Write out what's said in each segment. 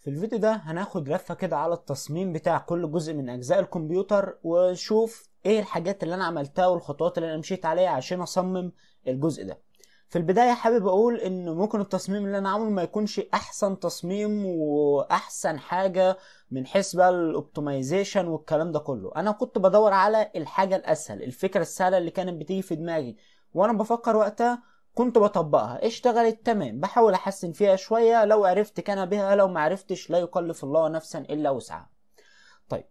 في الفيديو ده هناخد لفة كده على التصميم بتاع كل جزء من أجزاء الكمبيوتر ونشوف إيه الحاجات اللي أنا عملتها والخطوات اللي أنا مشيت عليها عشان أصمم الجزء ده في البداية حابب أقول إن ممكن التصميم اللي أنا عامله ما يكونش أحسن تصميم وأحسن حاجة من حيث بقى الأوبتمايزيشن والكلام ده كله أنا كنت بدور على الحاجة الأسهل الفكرة السهلة اللي كانت بتيجي في دماغي وأنا بفكر وقتها كنت بطبقها اشتغلت تمام بحاول احسن فيها شوية لو عرفت كان بها لو ما عرفتش لا يكلف الله نفسا الا وسعها طيب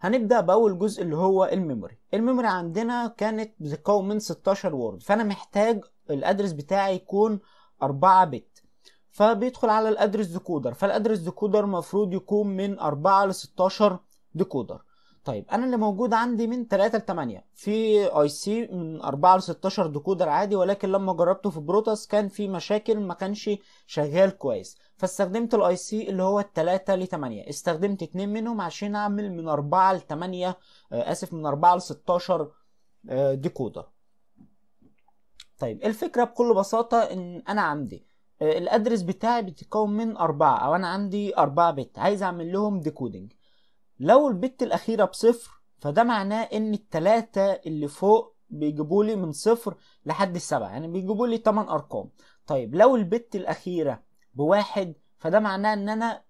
هنبدا باول جزء اللي هو الميموري الميموري عندنا كانت بتتكون من 16 وورد فانا محتاج الادرس بتاعي يكون 4 بت فبيدخل على الادرس ديكودر فالادرس ديكودر مفروض يكون من 4 ل 16 ديكودر طيب انا اللي موجود عندي من 3 ل 8 في اي سي من 4 ل 16 ديكودر عادي ولكن لما جربته في بروتاس كان في مشاكل ما كانش شغال كويس فاستخدمت الاي سي اللي هو 3 ل 8 استخدمت اتنين منهم عشان اعمل من 4 ل 8 اسف من 4 ل 16 ديكودر طيب الفكره بكل بساطه ان انا عندي آه، الادرس بتاعي بيتكون من أربعة او انا عندي أربعة بت عايز اعمل لهم ديكودنج لو البت الأخيرة بصفر فده معناه إن التلاتة اللي فوق بيجيبوا لي من صفر لحد السبعة يعني بيجيبوا لي تمن أرقام طيب لو البت الأخيرة بواحد فده معناه إن أنا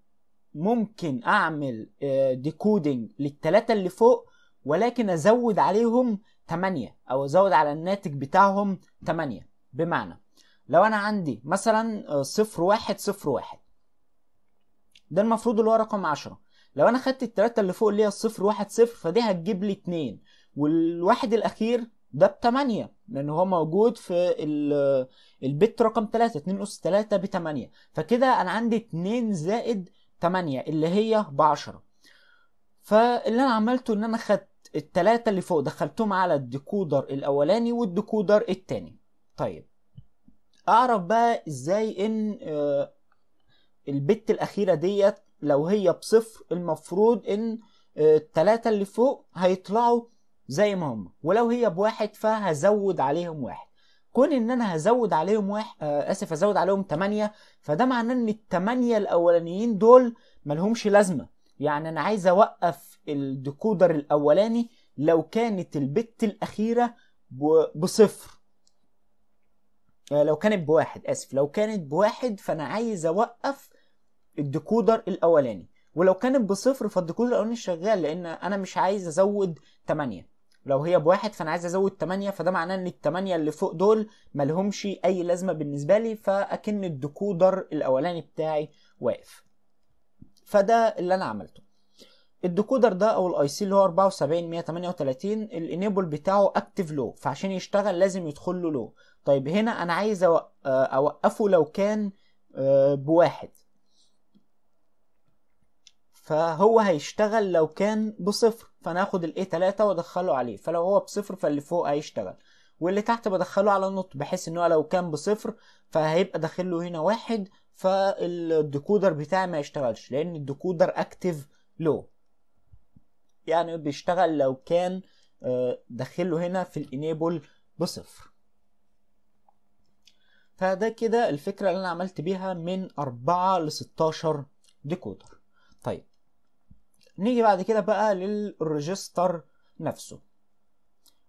ممكن أعمل ديكودينج آه، للتلاتة اللي فوق ولكن أزود عليهم تمانية أو أزود على الناتج بتاعهم تمانية بمعنى لو أنا عندي مثلا آه، صفر واحد صفر واحد ده المفروض اللي هو رقم عشرة لو انا خدت التلاتة اللي فوق اللي هي الصفر واحد صفر فدي هتجيب لي اتنين والواحد الاخير ده بتمانية لان هو موجود في البت رقم تلاتة اتنين اس تلاتة بتمانية فكده انا عندي اتنين زائد تمانية اللي هي بعشرة فاللي انا عملته ان انا خدت التلاتة اللي فوق دخلتهم على الديكودر الاولاني والديكودر التاني طيب اعرف بقى ازاي ان آه، البت الاخيرة ديت لو هي بصفر المفروض ان آه، التلاتة اللي فوق هيطلعوا زي ما هم ولو هي بواحد فهزود عليهم واحد كون ان انا هزود عليهم واحد آه اسف هزود عليهم تمانية فده معناه ان التمانية الاولانيين دول ملهمش لازمة يعني انا عايز اوقف الديكودر الاولاني لو كانت البت الاخيرة بصفر آه، لو كانت بواحد اسف لو كانت بواحد فانا عايز اوقف الديكودر الاولاني ولو كانت بصفر فالديكودر الاولاني شغال لان انا مش عايز ازود 8 لو هي بواحد فانا عايز ازود 8 فده معناه ان التمانية اللي فوق دول ملهمش اي لازمه بالنسبه لي فاكن الديكودر الاولاني بتاعي واقف فده اللي انا عملته الديكودر ده او الاي سي اللي هو 74 138 الانيبل بتاعه اكتف لو فعشان يشتغل لازم يدخل له لو طيب هنا انا عايز آه، اوقفه لو كان آه، بواحد فهو هيشتغل لو كان بصفر فانا الاي الايه 3 وادخله عليه فلو هو بصفر فاللي فوق هيشتغل واللي تحت بدخله على النط بحيث ان هو لو كان بصفر فهيبقى داخل له هنا واحد فالديكودر بتاعي ما يشتغلش لان الديكودر اكتف لو يعني بيشتغل لو كان آه، داخله هنا في الانيبل بصفر فده كده الفكرة اللي انا عملت بيها من اربعة لستاشر ديكودر طيب نيجي بعد كده بقى للريجستر نفسه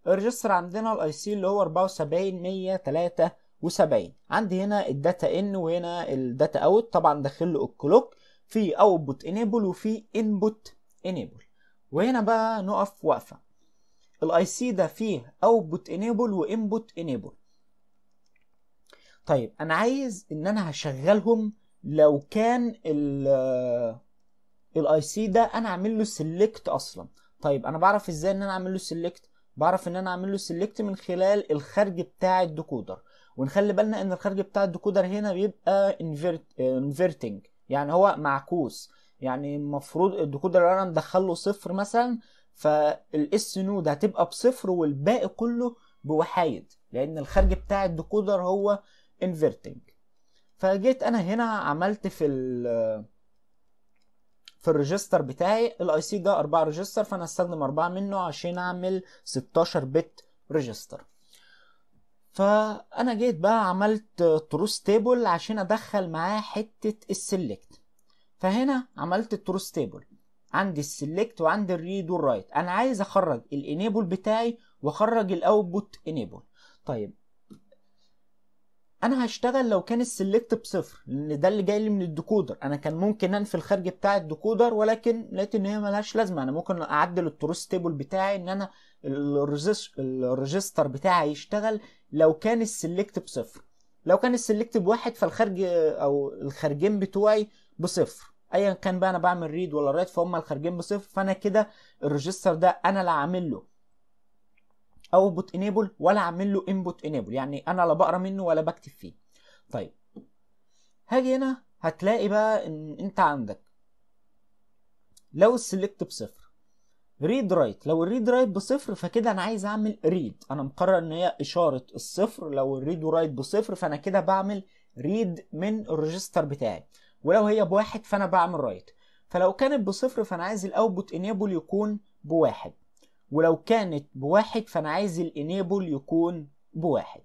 الريجستر عندنا الاي سي اللي هو 74173 عندي هنا الداتا ان وهنا الداتا اوت طبعا داخل له الكلوك في اوتبوت انيبل وفي انبوت انيبل وهنا بقى نقف وقفه الاي سي ده فيه اوتبوت انيبل وانبوت انيبل طيب انا عايز ان انا هشغلهم لو كان ال الاي سي ده انا اعمل له سيلكت اصلا طيب انا بعرف ازاي ان انا اعمل له سيلكت بعرف ان انا اعمل له سيلكت من خلال الخرج بتاع الديكودر ونخلي بالنا ان الخرج بتاع الديكودر هنا بيبقى انفيرتنج يعني هو معكوس يعني المفروض الديكودر اللي انا مدخله صفر مثلا فالاس نود هتبقى بصفر والباقي كله بوحايد لان الخرج بتاع الديكودر هو انفيرتنج فجيت انا هنا عملت في الـ في الريجستر بتاعي الاي سي ده 4 ريجستر فانا هستخدم 4 منه عشان اعمل 16 بت ريجستر فانا جيت بقى عملت تروس تيبل عشان ادخل معاه حته السلكت فهنا عملت التروس تيبل عندي السلكت وعندي الريد والرايت انا عايز اخرج الانيبل بتاعي واخرج الاوتبوت انيبل طيب انا هشتغل لو كان السلكت بصفر لان ده اللي جاي لي من الديكودر انا كان ممكن انفي الخارج بتاع الديكودر ولكن لقيت ان هي ملهاش لازمه انا ممكن اعدل التروس تيبل بتاعي ان انا الريجستر بتاعي يشتغل لو كان السلكت بصفر لو كان السلكت بواحد فالخارج او الخارجين بتوعي بصفر ايا كان بقى انا بعمل ريد ولا رايت فهم الخارجين بصفر فانا كده الريجستر ده انا اللي عامل له اوتبوت انيبل ولا اعمل له انبوت انيبل يعني انا لا بقرا منه ولا بكتب فيه طيب هاجي هنا هتلاقي بقى ان انت عندك لو السلكت بصفر ريد رايت لو الريد رايت بصفر فكده انا عايز اعمل ريد انا مقرر ان هي اشاره الصفر لو الريد ورايت بصفر فانا كده بعمل ريد من الريجستر بتاعي ولو هي بواحد فانا بعمل رايت فلو كانت بصفر فانا عايز الاوتبوت انيبل يكون بواحد ولو كانت بواحد فانا عايز الانيبل يكون بواحد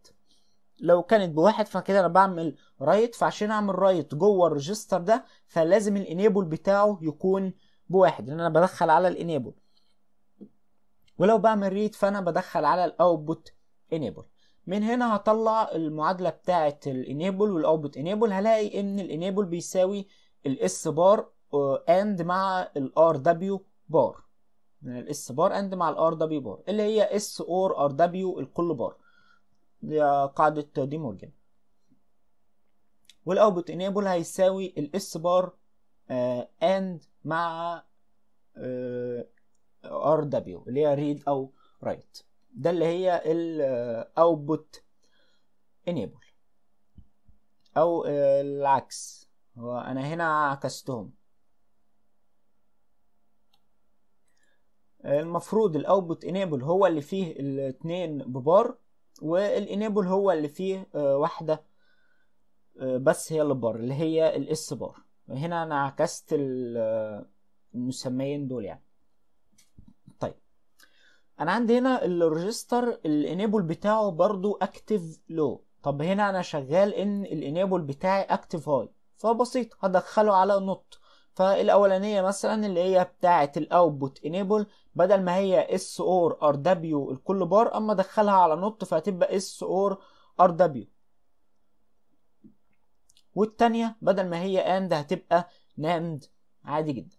لو كانت بواحد فكده انا بعمل رايت فعشان اعمل رايت جوه الريجستر ده فلازم الانيبل بتاعه يكون بواحد لان انا بدخل على الانيبل ولو بعمل ريد فانا بدخل على الاوتبوت انيبل من هنا هطلع المعادله بتاعه الانيبل والاوتبوت انيبل هلاقي ان الانيبل بيساوي الاس بار اند مع الار دبليو بار من الاس بار اند مع الار دبليو بار اللي هي اس اور ار دبليو الكل بار دي قاعده دي مورجان والاوتبوت انيبل هيساوي الاس بار اند آه، مع ار آه، دبليو اللي هي ريد او رايت ده اللي هي الاوتبوت انيبل آه، او العكس هو انا هنا عكستهم المفروض الاوتبوت انيبل هو اللي فيه الاتنين ببار والانيبل هو اللي فيه آه، واحدة آه، بس هي اللي بار اللي هي الاس بار هنا انا عكست آه، المسميين دول يعني طيب انا عندي هنا الريجستر الانيبل بتاعه برضو اكتف لو طب هنا انا شغال ان الانيبل بتاعي اكتف هاي فبسيط هدخله على نوت فالاولانيه مثلا اللي هي بتاعه الاوتبوت انيبل بدل ما هي اس اور ار دبليو الكل بار اما ادخلها على نوت فهتبقى اس اور ار دبليو والثانيه بدل ما هي اند هتبقى ناند عادي جدا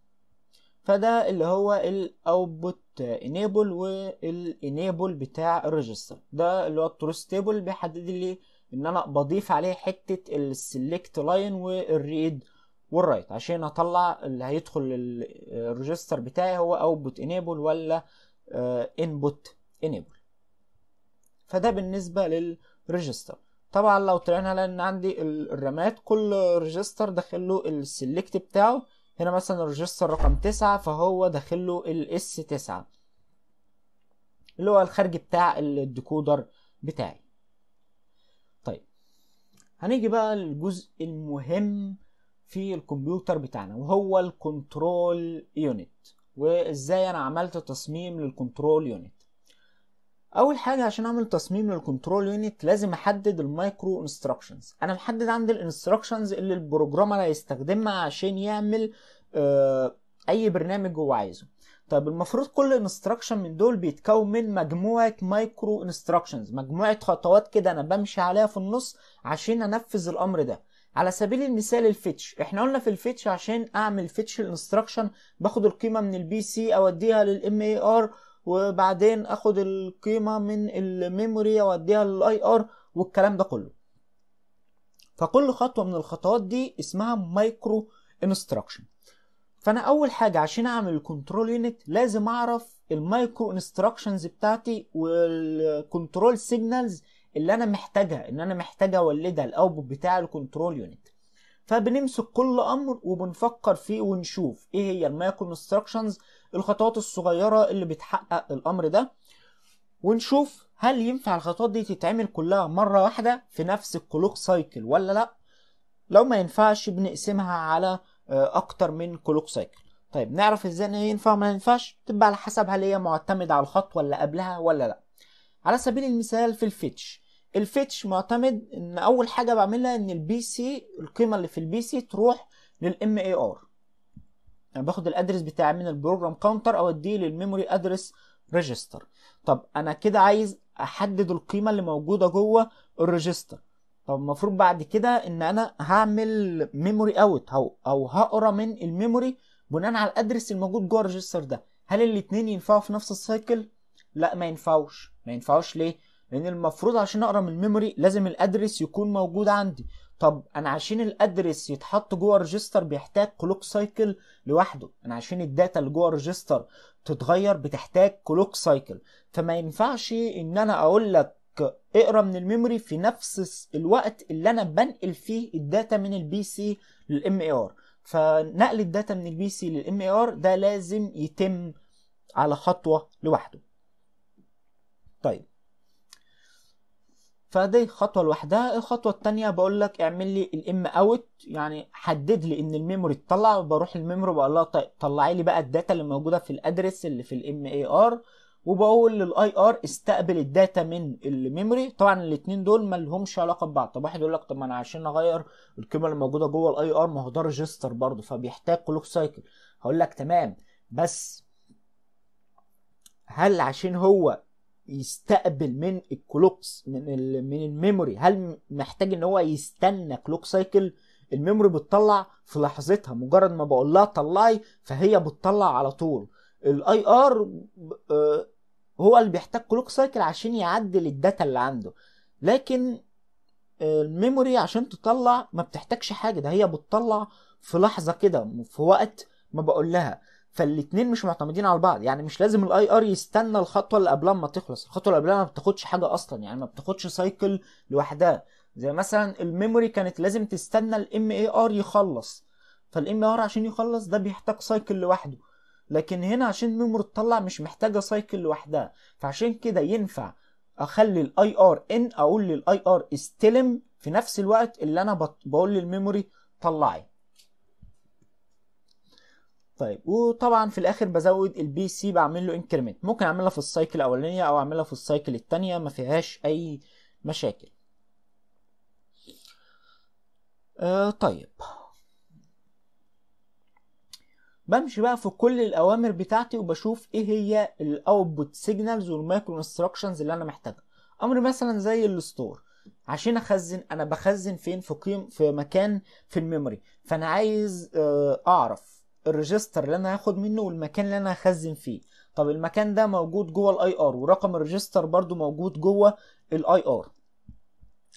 فده اللي هو الاوتبوت انيبل والانيبل بتاع الريجستر ده اللي هو التروست تيبل بيحدد لي ان انا بضيف عليه حته السلكت لاين والريد والرايت عشان اطلع اللي هيدخل الريجستر بتاعي هو اوتبوت انيبل ولا انبوت آه، انيبل فده بالنسبه للريجستر طبعا لو طلعنا لان عندي الرامات كل ريجستر داخل له السلكت بتاعه هنا مثلا الريجستر رقم تسعة فهو داخل له الاس تسعة اللي هو الخارجي بتاع الديكودر بتاعي طيب هنيجي بقى للجزء المهم في الكمبيوتر بتاعنا وهو الكنترول يونت وازاي انا عملت تصميم للكنترول يونت اول حاجه عشان اعمل تصميم للكنترول يونت لازم احدد المايكرو انستراكشنز انا محدد عندي الانستراكشنز اللي البروجرامر هيستخدمها عشان يعمل آه اي برنامج هو عايزه طب المفروض كل انستراكشن من دول بيتكون من مجموعه مايكرو انستراكشنز مجموعه خطوات كده انا بمشي عليها في النص عشان انفذ الامر ده على سبيل المثال الفيتش احنا قلنا في الفيتش عشان اعمل فيتش الانستراكشن باخد القيمه من البي سي اوديها للام اي ار وبعدين اخد القيمه من الميموري اوديها للاي ار والكلام ده كله فكل خطوه من الخطوات دي اسمها مايكرو انستراكشن فانا اول حاجه عشان اعمل الكنترول يونت لازم اعرف المايكرو انستراكشنز بتاعتي والكنترول سيجنالز اللي انا محتاجها ان انا محتاج اولدها الاوتبوت بتاع الكنترول يونت فبنمسك كل امر وبنفكر فيه ونشوف ايه هي المايكرو انستراكشنز الخطوات الصغيره اللي بتحقق الامر ده ونشوف هل ينفع الخطوات دي تتعمل كلها مره واحده في نفس الكلوك سايكل ولا لا لو ما ينفعش بنقسمها على آه، اكتر من كلوك سايكل طيب نعرف ازاي ان ينفع ما ينفعش تبقى على حسب هل هي معتمده على الخط ولا قبلها ولا لا على سبيل المثال في الفيتش الفيتش معتمد ان اول حاجه بعملها ان البي سي القيمه اللي في البي سي تروح للام اي ار انا باخد الادرس بتاعي من البروجرام كاونتر اوديه للميموري ادرس ريجستر طب انا كده عايز احدد القيمه اللي موجوده جوه الريجستر طب المفروض بعد كده ان انا هعمل ميموري اوت او او هقرا من الميموري بناء على الادرس الموجود جوه الريجستر ده هل الاتنين ينفعوا في نفس السايكل لا ما ينفعوش ما ينفعوش ليه لان يعني المفروض عشان اقرا من الميموري لازم الادرس يكون موجود عندي طب انا عشان الادرس يتحط جوه ريجستر بيحتاج كلوك سايكل لوحده انا عشان الداتا اللي جوه ريجستر تتغير بتحتاج كلوك سايكل فما ينفعش ان انا اقول لك اقرا من الميموري في نفس الوقت اللي انا بنقل فيه الداتا من البي سي للام اي ار فنقل الداتا من البي سي للام اي ار ده لازم يتم على خطوه لوحده طيب فدي خطوه لوحدها الخطوه التانية بقول لك اعمل لي الام اوت يعني حدد لي ان الميموري تطلع بروح الميموري بقول لها طيب طلعي لي بقى الداتا اللي موجوده في الادرس اللي في الام اي ار وبقول للاي ار استقبل الداتا من الميموري طبعا الاثنين دول ما لهمش علاقه ببعض طب واحد يقول لك طب ما انا عشان اغير القيمه اللي موجوده جوه الاي ار ما هو ده ريجستر برضه فبيحتاج كلوك سايكل هقول لك تمام بس هل عشان هو يستقبل من الكلوكس من من الميموري هل محتاج ان هو يستنى كلوك سايكل الميموري بتطلع في لحظتها مجرد ما بقول لها طلعي فهي بتطلع على طول الاي ار آه، هو اللي بيحتاج كلوك سايكل عشان يعدل الداتا اللي عنده لكن الميموري عشان تطلع ما بتحتاجش حاجه ده هي بتطلع في لحظه كده في وقت ما بقول لها فالاتنين مش معتمدين على بعض يعني مش لازم الاي ار يستنى الخطوه اللي قبلها ما تخلص الخطوه اللي قبلها ما بتاخدش حاجه اصلا يعني ما بتاخدش سايكل لوحدها زي مثلا الميموري كانت لازم تستنى الام اي ار يخلص فالام ار عشان يخلص ده بيحتاج سايكل لوحده لكن هنا عشان الميموري تطلع مش محتاجه سايكل لوحدها فعشان كده ينفع اخلي الاي ار ان اقول للاي ار استلم في نفس الوقت اللي انا بقول للميموري طلعي طيب وطبعا في الاخر بزود البي سي بعمل له انكريمنت ممكن اعملها في السايكل الاولانيه او اعملها في السايكل الثانيه ما فيهاش اي مشاكل آه طيب بمشي بقى في كل الاوامر بتاعتي وبشوف ايه هي الاوتبوت سيجنالز والمايكرو انستراكشنز اللي انا محتاجها امر مثلا زي الستور عشان اخزن انا بخزن فين في قيم في مكان في الميموري فانا عايز آه، اعرف الريجستر اللي انا هاخد منه والمكان اللي انا هخزن فيه طب المكان ده موجود جوه الاي ار ورقم الريجستر برضو موجود جوه الاي ار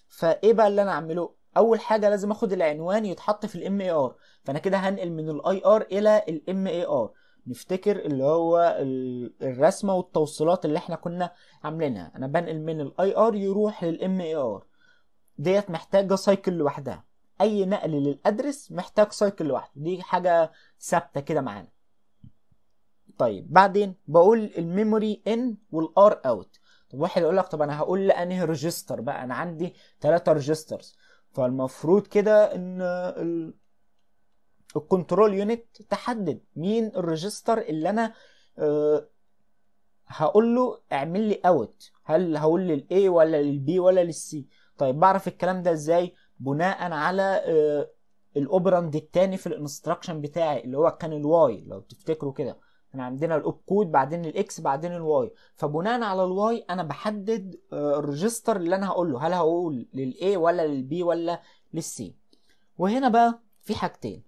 فايه بقى اللي انا اعمله اول حاجه لازم اخد العنوان يتحط في الام اي ار فانا كده هنقل من الاي ار الى الام اي ار نفتكر اللي هو الرسمه والتوصيلات اللي احنا كنا عاملينها انا بنقل من الاي ار يروح للام اي ار ديت محتاجه سايكل لوحدها اي نقل للادرس محتاج سايكل لوحده دي حاجه ثابته كده معانا طيب بعدين بقول الميموري ان والار اوت طب واحد يقول لك طب انا هقول لانهي ريجستر بقى انا عندي ثلاثة ريجسترز فالمفروض كده ان الكنترول يونت تحدد مين الريجستر اللي انا آه، هقول له اعمل لي اوت هل هقول للاي ولا للبي ولا للسي طيب بعرف الكلام ده ازاي بناء على آه، الاوبراند الثاني في الانستراكشن بتاعي اللي هو كان الواي لو تفتكروا كده احنا عندنا الاوب كود بعدين الاكس بعدين الواي فبناء على الواي انا بحدد آه، الريجستر اللي انا هقول له هل هقول للاي ولا للبي ولا للسي وهنا بقى في حاجتين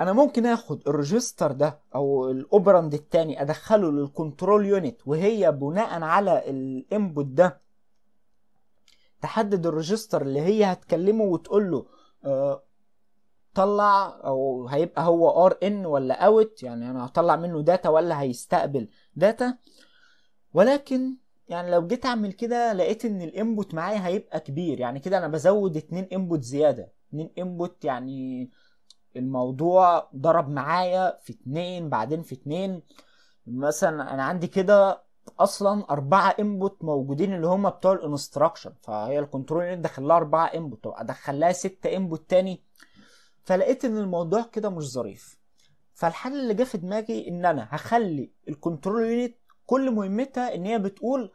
انا ممكن اخد الريجستر ده او الاوبراند الثاني ادخله للكنترول يونت وهي بناء على الانبوت ده تحدد الريجستر اللي هي هتكلمه وتقول له آه، طلع او هيبقى هو ار ان ولا اوت يعني انا هطلع منه داتا ولا هيستقبل داتا ولكن يعني لو جيت اعمل كده لقيت ان الانبوت معايا هيبقى كبير يعني كده انا بزود اتنين انبوت زياده اتنين انبوت يعني الموضوع ضرب معايا في اتنين بعدين في اتنين مثلا انا عندي كده اصلا اربعه انبوت موجودين اللي هم بتوع الانستراكشن فهي الكنترول يونت دخل لها اربعه انبوت ادخل لها سته انبوت تاني فلقيت ان الموضوع كده مش ظريف فالحل اللي جه في دماغي ان انا هخلي الكنترول يونت كل مهمتها ان هي بتقول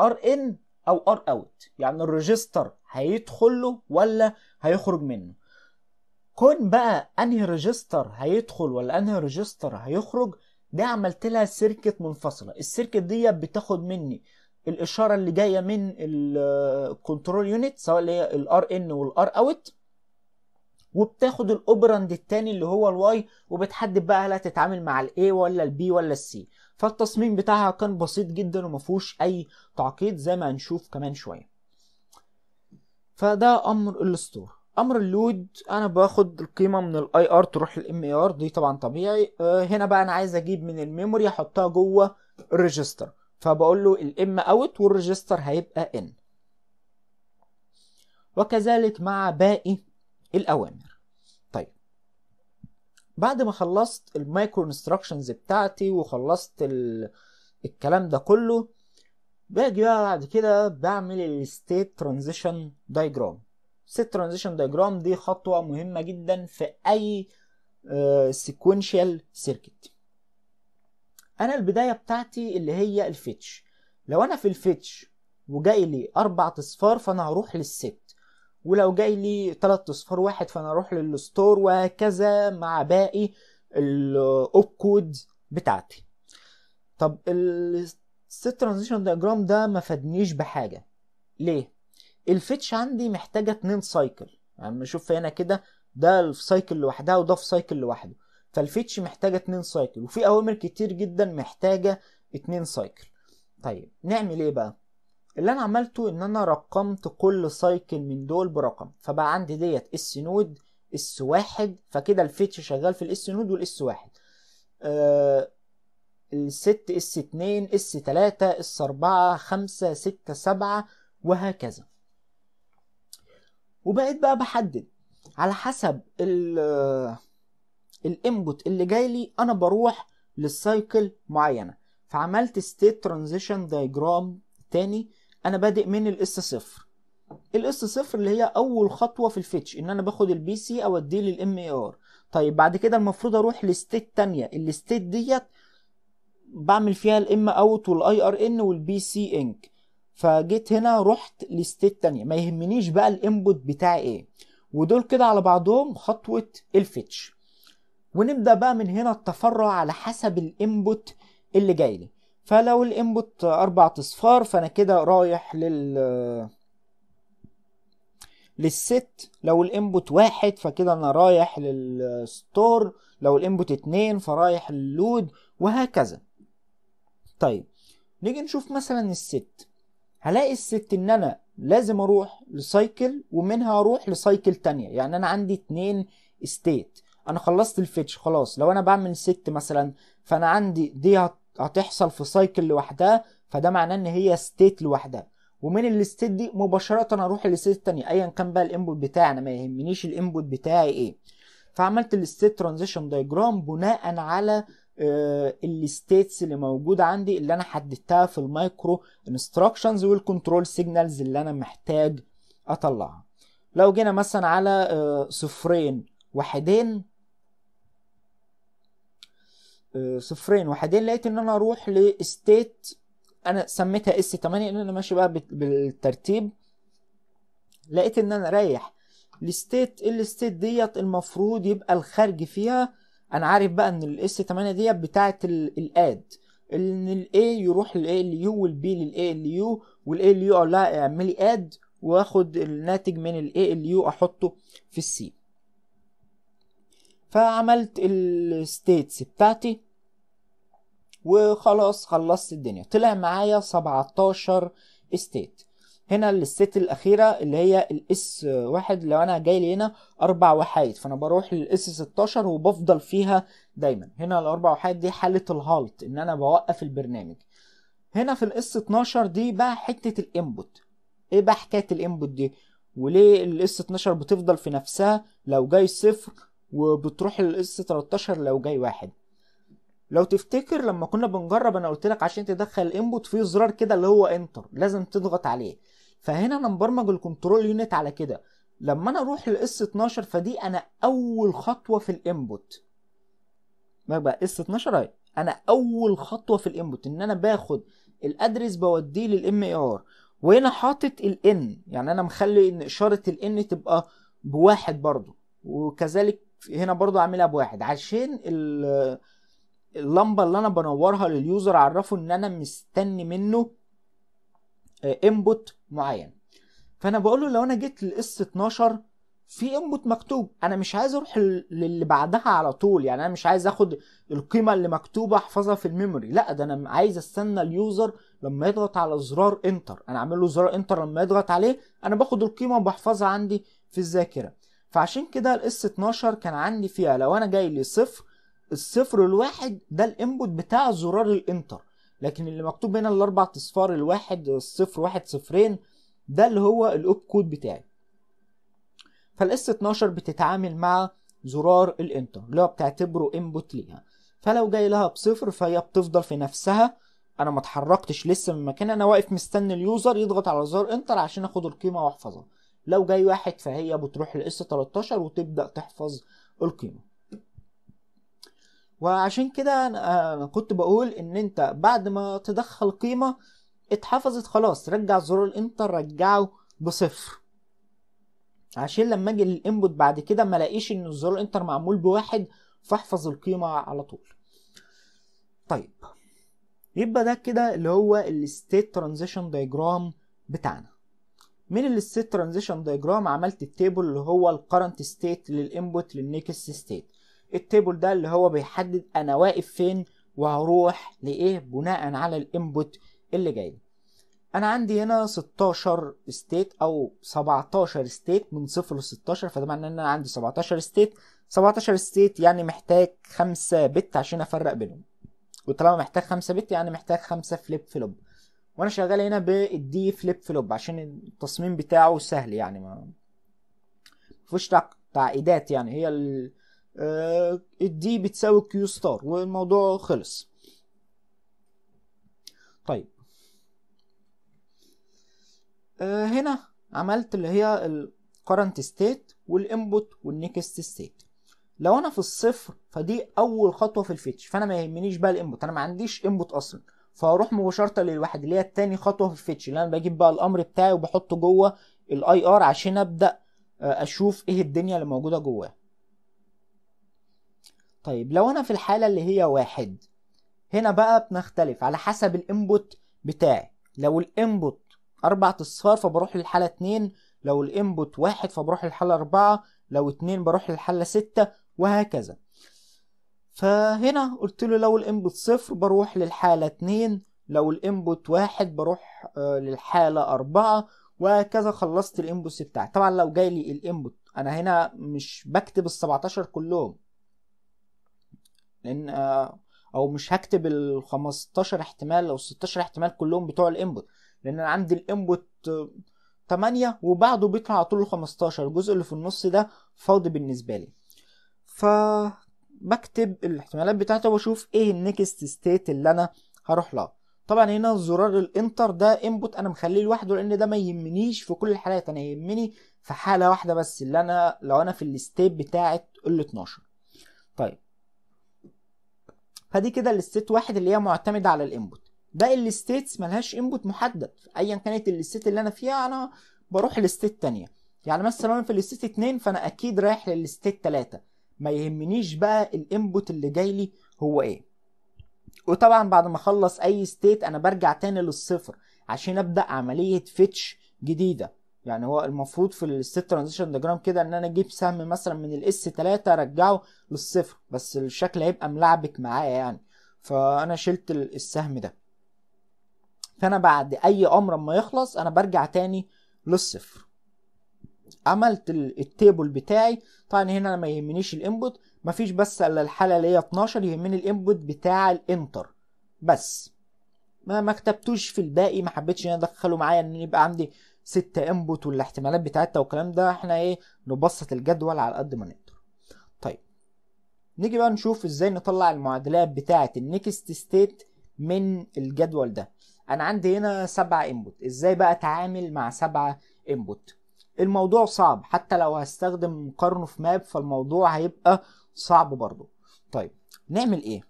ار ان او ار اوت يعني الريجستر هيدخل له ولا هيخرج منه كون بقى انهي ريجستر هيدخل ولا انهي ريجستر هيخرج ده عملت لها سيركت منفصله السيركت دي بتاخد مني الاشاره اللي جايه من الكنترول يونت سواء اللي هي الار ان والار اوت وبتاخد الاوبراند التاني اللي هو الواي وبتحدد بقى هل هتتعامل مع الاي ولا البي ولا السي فالتصميم بتاعها كان بسيط جدا وما فيهوش اي تعقيد زي ما هنشوف كمان شويه فده امر الستور امر اللود انا باخد القيمه من الاي ار تروح للام اي ار دي طبعا طبيعي أه هنا بقى انا عايز اجيب من الميموري احطها جوه الريجستر فبقول له الام اوت والريجستر هيبقى ان وكذلك مع باقي الاوامر طيب بعد ما خلصت المايكرو انستراكشنز بتاعتي وخلصت الكلام ده كله باجي بقى بعد كده بعمل الستيت ترانزيشن دايجرام سيت ترانزيشن دايجرام دي خطوه مهمه جدا في اي سيكونشال آه، سيركت انا البدايه بتاعتي اللي هي الفيتش لو انا في الفيتش وجاي لي اربع اصفار فانا هروح للست ولو جاي لي ثلاث اصفار واحد فانا اروح للستور وهكذا مع باقي الاوب كود بتاعتي طب الست ترانزيشن دايجرام ده ما فادنيش بحاجه ليه الفيتش عندي محتاجه اتنين سايكل يعني شوف هنا كده ده في سايكل لوحدها وده في سايكل لوحده فالفيتش محتاجه اتنين سايكل وفي اوامر كتير جدا محتاجه اتنين سايكل طيب نعمل ايه بقى اللي انا عملته ان انا رقمت كل سايكل من دول برقم فبقى عندي ديت اس نود اس واحد فكده الفيتش شغال في الاس نود والاس واحد آه، الست اس اتنين اس تلاتة اس اربعة خمسة ستة سبعة وهكذا وبقيت بقى بحدد على حسب الانبوت آه، اللي جاي لي انا بروح للسايكل معينه فعملت ستيت ترانزيشن دايجرام تاني انا بادئ من الاس صفر الاس صفر اللي هي اول خطوه في الفيتش ان انا باخد البي سي اوديه للام اي ار طيب بعد كده المفروض اروح لستيت تانية الستيت ديت بعمل فيها الام اوت والاي ار ان والبي سي انك فجيت هنا رحت لستيت تانية ما يهمنيش بقى الانبوت بتاعي ايه ودول كده على بعضهم خطوة الفيتش ونبدأ بقى من هنا التفرع على حسب الانبوت اللي جاي لي فلو الانبوت اربع اصفار فانا كده رايح لل للست لو الانبوت واحد فكده انا رايح للستور لو الانبوت اتنين فرايح للود وهكذا طيب نيجي نشوف مثلا الست هلاقي الست ان انا لازم اروح لسايكل ومنها اروح لسايكل تانية يعني انا عندي اتنين ستيت انا خلصت الفيتش خلاص لو انا بعمل ست مثلا فانا عندي دي هتحصل في سايكل لوحدها فده معناه ان هي ستيت لوحدها ومن الستيت دي مباشرة اروح لستيت تانية ايا كان بقى الانبوت بتاعي انا ما يهمنيش الانبوت بتاعي ايه فعملت الستيت ترانزيشن دايجرام بناء على الستيتس آه، اللي موجوده عندي اللي انا حددتها في المايكرو انستراكشنز والكنترول سيجنالز اللي انا محتاج اطلعها لو جينا مثلا على آه، صفرين واحدين آه، صفرين واحدين لقيت ان انا اروح لستيت انا سميتها اس 8 لان انا ماشي بقى بالترتيب لقيت ان انا رايح لستيت الستيت ديت المفروض يبقى الخارج فيها انا عارف بقى ان الاس 8 ديت بتاعه الاد ان الاي يروح للاي اليو والبي للاي اليو والاي اليو اقول لها اعملي اد واخد الناتج من الاي اليو احطه في السي فعملت الستيتس بتاعتي وخلاص خلصت الدنيا طلع معايا 17 ستيت هنا للست الاخيره اللي هي الاس واحد لو انا جاي لي هنا اربع وحايد فانا بروح للاس 16 وبفضل فيها دايما هنا الاربع وحايد دي حاله الهالت ان انا بوقف البرنامج هنا في الاس 12 دي بقى حته الانبوت ايه بقى حكايه الانبوت دي وليه الاس 12 بتفضل في نفسها لو جاي صفر وبتروح للاس 13 لو جاي واحد لو تفتكر لما كنا بنجرب انا قلت لك عشان تدخل الانبوت في زرار كده اللي هو انتر لازم تضغط عليه فهنا انا مبرمج الكنترول يونت على كده لما انا اروح للاس 12 فدي انا اول خطوه في الانبوت بقى اس 12 اهي انا اول خطوه في الانبوت ان انا باخد الادرس بوديه للام اي ار وهنا حاطط الان يعني انا مخلي ان اشاره الان تبقى بواحد برضو وكذلك هنا برضو عاملها بواحد عشان اللمبه اللي انا بنورها لليوزر اعرفه ان انا مستني منه انبوت آه، معين فانا بقول له لو انا جيت للاس 12 في انبوت مكتوب انا مش عايز اروح للي بعدها على طول يعني انا مش عايز اخد القيمه اللي مكتوبه احفظها في الميموري لا ده انا عايز استنى اليوزر لما يضغط على زرار انتر انا عامل له زرار انتر لما يضغط عليه انا باخد القيمه وبحفظها عندي في الذاكره فعشان كده الاس 12 كان عندي فيها لو انا جاي لي صفر الصفر الواحد ده الانبوت بتاع زرار الانتر لكن اللي مكتوب هنا الاربع اصفار الواحد الصفر واحد صفرين ده اللي هو الاوب كود بتاعي فالاس 12 بتتعامل مع زرار الانتر اللي هو بتعتبره انبوت ليها فلو جاي لها بصفر فهي بتفضل في نفسها انا ما اتحركتش لسه من مكان انا واقف مستني اليوزر يضغط على زرار انتر عشان اخد القيمه واحفظها لو جاي واحد فهي بتروح لاس 13 وتبدا تحفظ القيمه وعشان كده انا كنت بقول ان انت بعد ما تدخل قيمة اتحفظت خلاص رجع زرار الانتر رجعه بصفر عشان لما اجي للانبوت بعد كده ما الاقيش ان زرار الانتر معمول بواحد فاحفظ القيمة على طول طيب يبقى ده كده اللي هو الستيت ترانزيشن دايجرام بتاعنا من الستيت ترانزيشن دايجرام عملت التيبل اللي هو الكرنت ستيت للانبوت للنيكست ستيت التيبل ده اللي هو بيحدد انا واقف فين وهروح لايه بناء على الانبوت اللي جاي انا عندي هنا 16 ستيت او 17 ستيت من 0 ل 16 فده معناه ان انا عندي 17 ستيت 17 ستيت يعني محتاج 5 بت عشان افرق بينهم وطالما محتاج 5 بت يعني محتاج 5 فليب فلوب وانا شغال هنا بالدي فليب فلوب عشان التصميم بتاعه سهل يعني ما فيهوش تعقيدات يعني هي ال... آه، الدي بتساوي كيو ستار والموضوع خلص طيب آه، هنا عملت اللي هي الكرنت ستيت والانبوت والنيكست ستيت لو انا في الصفر فدي اول خطوه في الفيتش فانا ما يهمنيش بقى الانبوت انا ما عنديش انبوت اصلا فهروح مباشره للواحد اللي هي التاني خطوه في الفيتش اللي انا بجيب بقى الامر بتاعي وبحطه جوه الاي ار عشان ابدا آه، اشوف ايه الدنيا اللي موجوده جواه طيب لو انا في الحالة اللي هي واحد هنا بقى بنختلف على حسب الانبوت بتاعي لو الانبوت اربعة اصفار فبروح للحالة اتنين لو الانبوت واحد فبروح للحالة اربعة لو اتنين بروح للحالة ستة وهكذا فهنا قلت له لو الانبوت صفر بروح للحالة اتنين لو الانبوت واحد بروح آه، للحالة اربعة وهكذا خلصت الانبوتس بتاعي طبعا لو جاي لي الانبوت انا هنا مش بكتب ال 17 كلهم لان آه، او مش هكتب ال 15 احتمال او 16 احتمال كلهم بتوع الانبوت لان انا عندي الانبوت آه، 8 وبعده بيطلع على طول ال 15 الجزء اللي في النص ده فاضي بالنسبه لي ف بكتب الاحتمالات بتاعتي واشوف ايه النكست ستيت اللي انا هروح لها طبعا هنا زرار الانتر ده انبوت انا مخليه لوحده لان ده ما يهمنيش في كل الحالات انا يهمني في حاله واحده بس اللي انا لو انا في الستيت بتاعه ال 12 طيب فدي كده الستيت واحد اللي هي معتمده على الانبوت باقي الستيتس ملهاش انبوت محدد ايا كانت الستيت اللي انا فيها انا بروح لستيت تانية يعني مثلا انا في الستيت اتنين فانا اكيد رايح للستيت تلاته ما يهمنيش بقى الانبوت اللي جاي لي هو ايه وطبعا بعد ما اخلص اي ستيت انا برجع تاني للصفر عشان ابدا عمليه فيتش جديده يعني هو المفروض في الستيت ترانزيشن ديجرام كده ان انا اجيب سهم مثلا من الاس 3 ارجعه للصفر بس الشكل هيبقى ملعبك معايا يعني فانا شلت السهم ده فانا بعد اي امر اما يخلص انا برجع تاني للصفر عملت التيبل بتاعي طبعا هنا انا ما يهمنيش الانبوت مفيش بس الا الحاله اللي هي 12 يهمني الانبوت بتاع الانتر بس ما كتبتوش في الباقي ما حبيتش ان ادخله معايا ان يبقى عندي ستة انبوت والاحتمالات بتاعتها والكلام ده احنا ايه نبسط الجدول على قد ما نقدر طيب نيجي بقى نشوف ازاي نطلع المعادلات بتاعة النيكست ستيت من الجدول ده انا عندي هنا سبعة انبوت ازاي بقى اتعامل مع سبعة انبوت الموضوع صعب حتى لو هستخدم قرنه في ماب فالموضوع هيبقى صعب برضو طيب نعمل ايه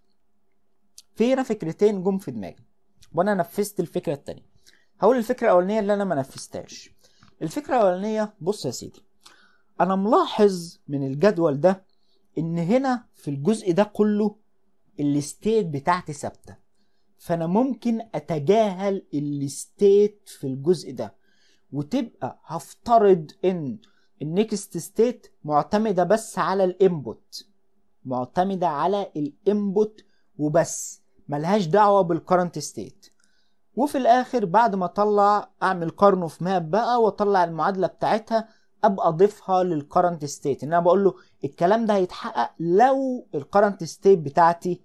في هنا فكرتين جم في دماغي وانا نفذت الفكره الثانيه هقول الفكره الاولانيه اللي انا ما نفذتهاش الفكره الاولانيه بص يا سيدي انا ملاحظ من الجدول ده ان هنا في الجزء ده كله الستيت بتاعتي ثابته فانا ممكن اتجاهل الستيت في الجزء ده وتبقى هفترض ان النكست ستيت معتمده بس على الانبوت معتمده على الانبوت وبس ملهاش دعوه بالكرنت ستيت وفي الاخر بعد ما اطلع اعمل قرنه في ماب بقى واطلع المعادله بتاعتها ابقى اضيفها للكرنت ستيت ان انا بقول له الكلام ده هيتحقق لو الكرنت ستيت بتاعتي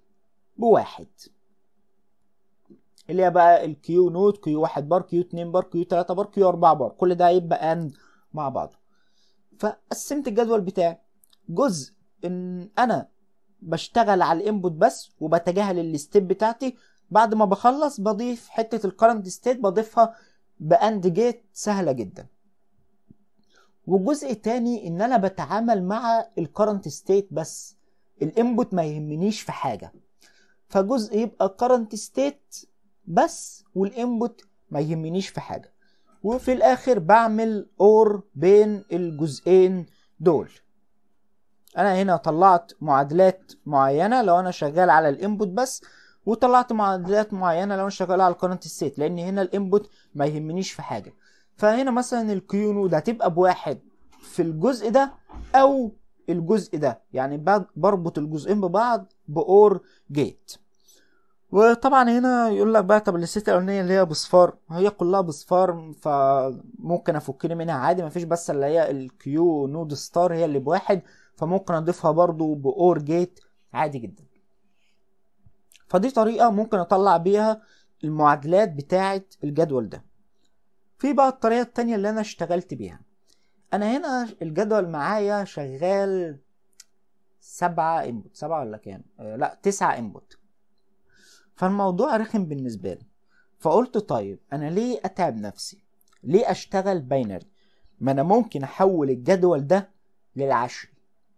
بواحد اللي هي بقى الكيو نوت كيو واحد بار كيو اتنين بار كيو تلاته بار كيو اربعه بار كل ده هيبقى اند مع بعضه فقسمت الجدول بتاعي جزء ان انا بشتغل على الانبوت بس وبتجاهل الستيب بتاعتي بعد ما بخلص بضيف حتة الكرنت ستيت بضيفها باند جيت سهلة جدا والجزء التاني ان انا بتعامل مع الكرنت ستيت بس الانبوت ما يهمنيش في حاجة فجزء يبقى كرنت ستيت بس والانبوت ما يهمنيش في حاجة وفي الاخر بعمل اور بين الجزئين دول انا هنا طلعت معادلات معينة لو انا شغال على الانبوت بس وطلعت معادلات معينه لو انا شغال على الكرنت ستيت لان هنا الانبوت ما يهمنيش في حاجه فهنا مثلا الكيو نود هتبقى بواحد في الجزء ده او الجزء ده يعني بربط الجزئين ببعض باور جيت وطبعا هنا يقول لك بقى طب الست الاولانيه اللي هي بصفار هي كلها بصفار فممكن افكني منها عادي مفيش بس اللي هي الكيو نود ستار هي اللي بواحد فممكن اضيفها برضو باور جيت عادي جدا فدي طريقة ممكن أطلع بيها المعادلات بتاعة الجدول ده في بقى الطريقة التانية اللي أنا اشتغلت بيها أنا هنا الجدول معايا شغال سبعة انبوت سبعة ولا كام؟ آه، لا تسعة انبوت فالموضوع رخم بالنسبة لي فقلت طيب أنا ليه أتعب نفسي؟ ليه أشتغل باينري؟ ما أنا ممكن أحول الجدول ده للعشري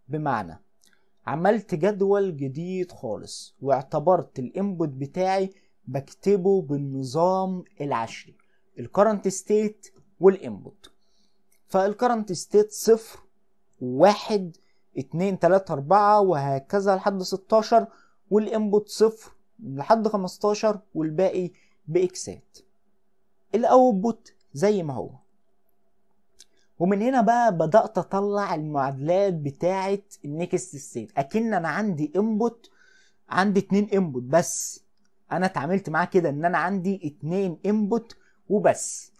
بمعنى عملت جدول جديد خالص واعتبرت الانبوت بتاعي بكتبه بالنظام العشري الكرنت ستيت والانبوت فالكرنت ستيت صفر واحد اتنين تلاتة اربعة وهكذا لحد ستاشر والانبوت صفر لحد خمستاشر والباقي باكسات الاوتبوت زي ما هو ومن هنا بقى بدات اطلع المعادلات بتاعه النكست ستيت اكن انا عندي انبوت عندي اتنين انبوت بس انا اتعاملت معاه كده ان انا عندي اتنين انبوت وبس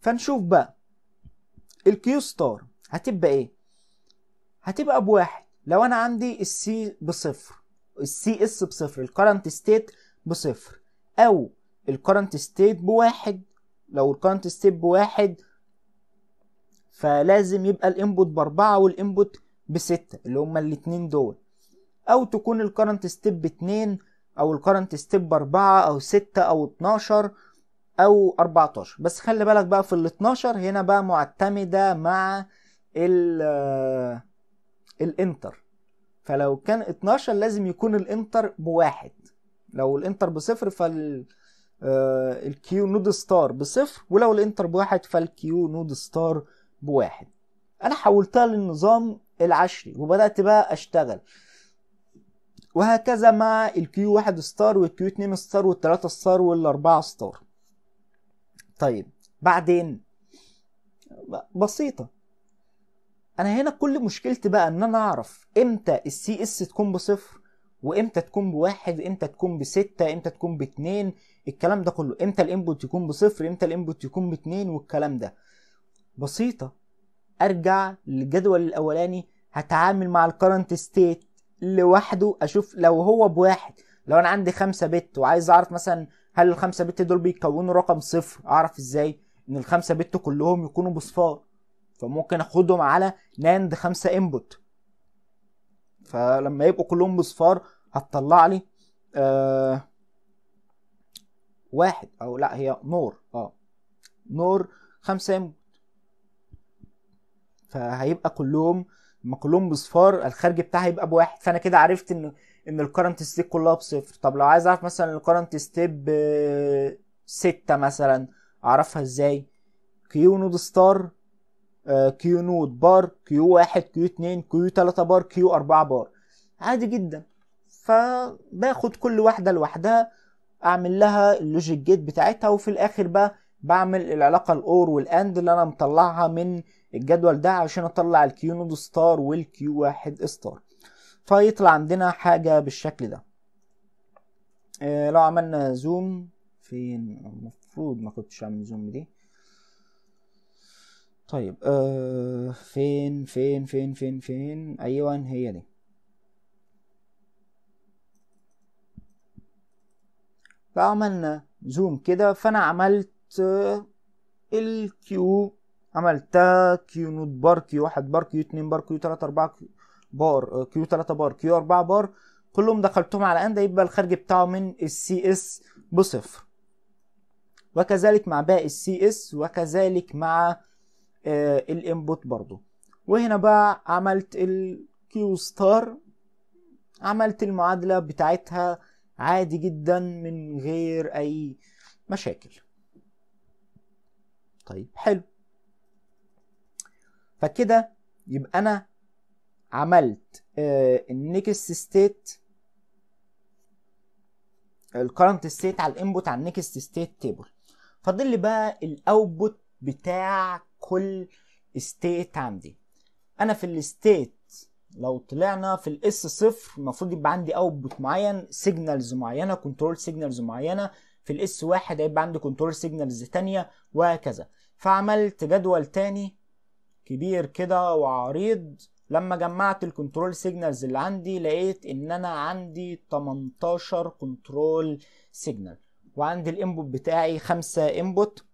فنشوف بقى الكيو ستار هتبقى ايه هتبقى بواحد لو انا عندي السي بصفر السي اس بصفر الكرنت ستيت بصفر او الكرنت ستيت بواحد لو الكرنت ستيت بواحد فلازم يبقى الانبوت باربعة والانبوت بستة اللي هما الاتنين دول او تكون الكرنت ستيب باتنين او الكرنت ستيب باربعة او ستة او اتناشر او اربعتاشر بس خلي بالك بقى في الاتناشر هنا بقى معتمدة مع ال آه، الانتر فلو كان 12 لازم يكون الانتر بواحد لو الانتر بصفر فال آه، الكيو نود ستار بصفر ولو الانتر بواحد فالكيو نود ستار بواحد انا حولتها للنظام العشري وبدات بقى اشتغل وهكذا مع الكيو واحد ستار والكيو اتنين ستار والتلاتة ستار والاربعة ستار طيب بعدين بسيطة انا هنا كل مشكلتي بقى ان انا اعرف امتى السي اس تكون بصفر وامتى تكون بواحد امتى تكون بستة امتى تكون باتنين الكلام ده كله امتى الانبوت يكون بصفر امتى الانبوت يكون باتنين والكلام ده بسيطة أرجع للجدول الأولاني هتعامل مع الكرنت ستيت لوحده أشوف لو هو بواحد لو أنا عندي خمسة بت وعايز أعرف مثلا هل الخمسة بت دول بيكونوا رقم صفر أعرف إزاي إن الخمسة بت كلهم يكونوا بصفار فممكن أخدهم على ناند خمسة انبوت فلما يبقوا كلهم بصفار هتطلع لي آه واحد او لا هي نور اه نور خمسة انبوت فهيبقى كلهم ما كلهم بصفار الخارج بتاعها هيبقى بواحد فانا كده عرفت ان ان الكرنت ستيب كلها بصفر طب لو عايز اعرف مثلا الكرنت ستيب آه، ستة مثلا اعرفها ازاي كيو نود ستار كيو آه، نود بار كيو واحد كيو اتنين كيو تلاتة بار كيو اربعة بار عادي جدا فباخد كل واحدة لوحدها اعمل لها اللوجيك جيت بتاعتها وفي الاخر بقى بعمل العلاقة الاور والاند اللي انا مطلعها من الجدول ده عشان اطلع الكيو نود ستار والكيو واحد ستار فيطلع عندنا حاجة بالشكل ده إيه لو عملنا زوم فين المفروض ما كنتش اعمل زوم دي طيب آه فين فين فين فين فين ايوه هي دي لو عملنا زوم كده فانا عملت الكيو عملت تا كيو نوت بار كيو واحد بار كيو اتنين بار كيو تلاتة اربعة بار كيو آه، تلاتة بار كيو اربعة بار كلهم دخلتهم على ان يبقى الخارج بتاعه من السي اس بصفر وكذلك مع باقي السي اس وكذلك مع آه، الانبوت برضو وهنا بقى عملت الكيو ستار عملت المعادلة بتاعتها عادي جدا من غير اي مشاكل طيب حلو فكده يبقى انا عملت آه، النيكست ستيت الكرنت ستيت على الانبوت على النيكست ستيت تيبل فاضل لي بقى الاوتبوت بتاع كل ستيت عندي انا في الستيت لو طلعنا في الاس صفر المفروض يبقى عندي اوتبوت معين سيجنالز معينه كنترول سيجنالز معينه في الاس واحد هيبقى عندي كنترول سيجنالز ثانيه وهكذا فعملت جدول تاني كبير كده وعريض لما جمعت الكنترول سيجنالز اللي عندي لقيت ان انا عندي 18 كنترول سيجنال وعندي الانبوت بتاعي خمسة انبوت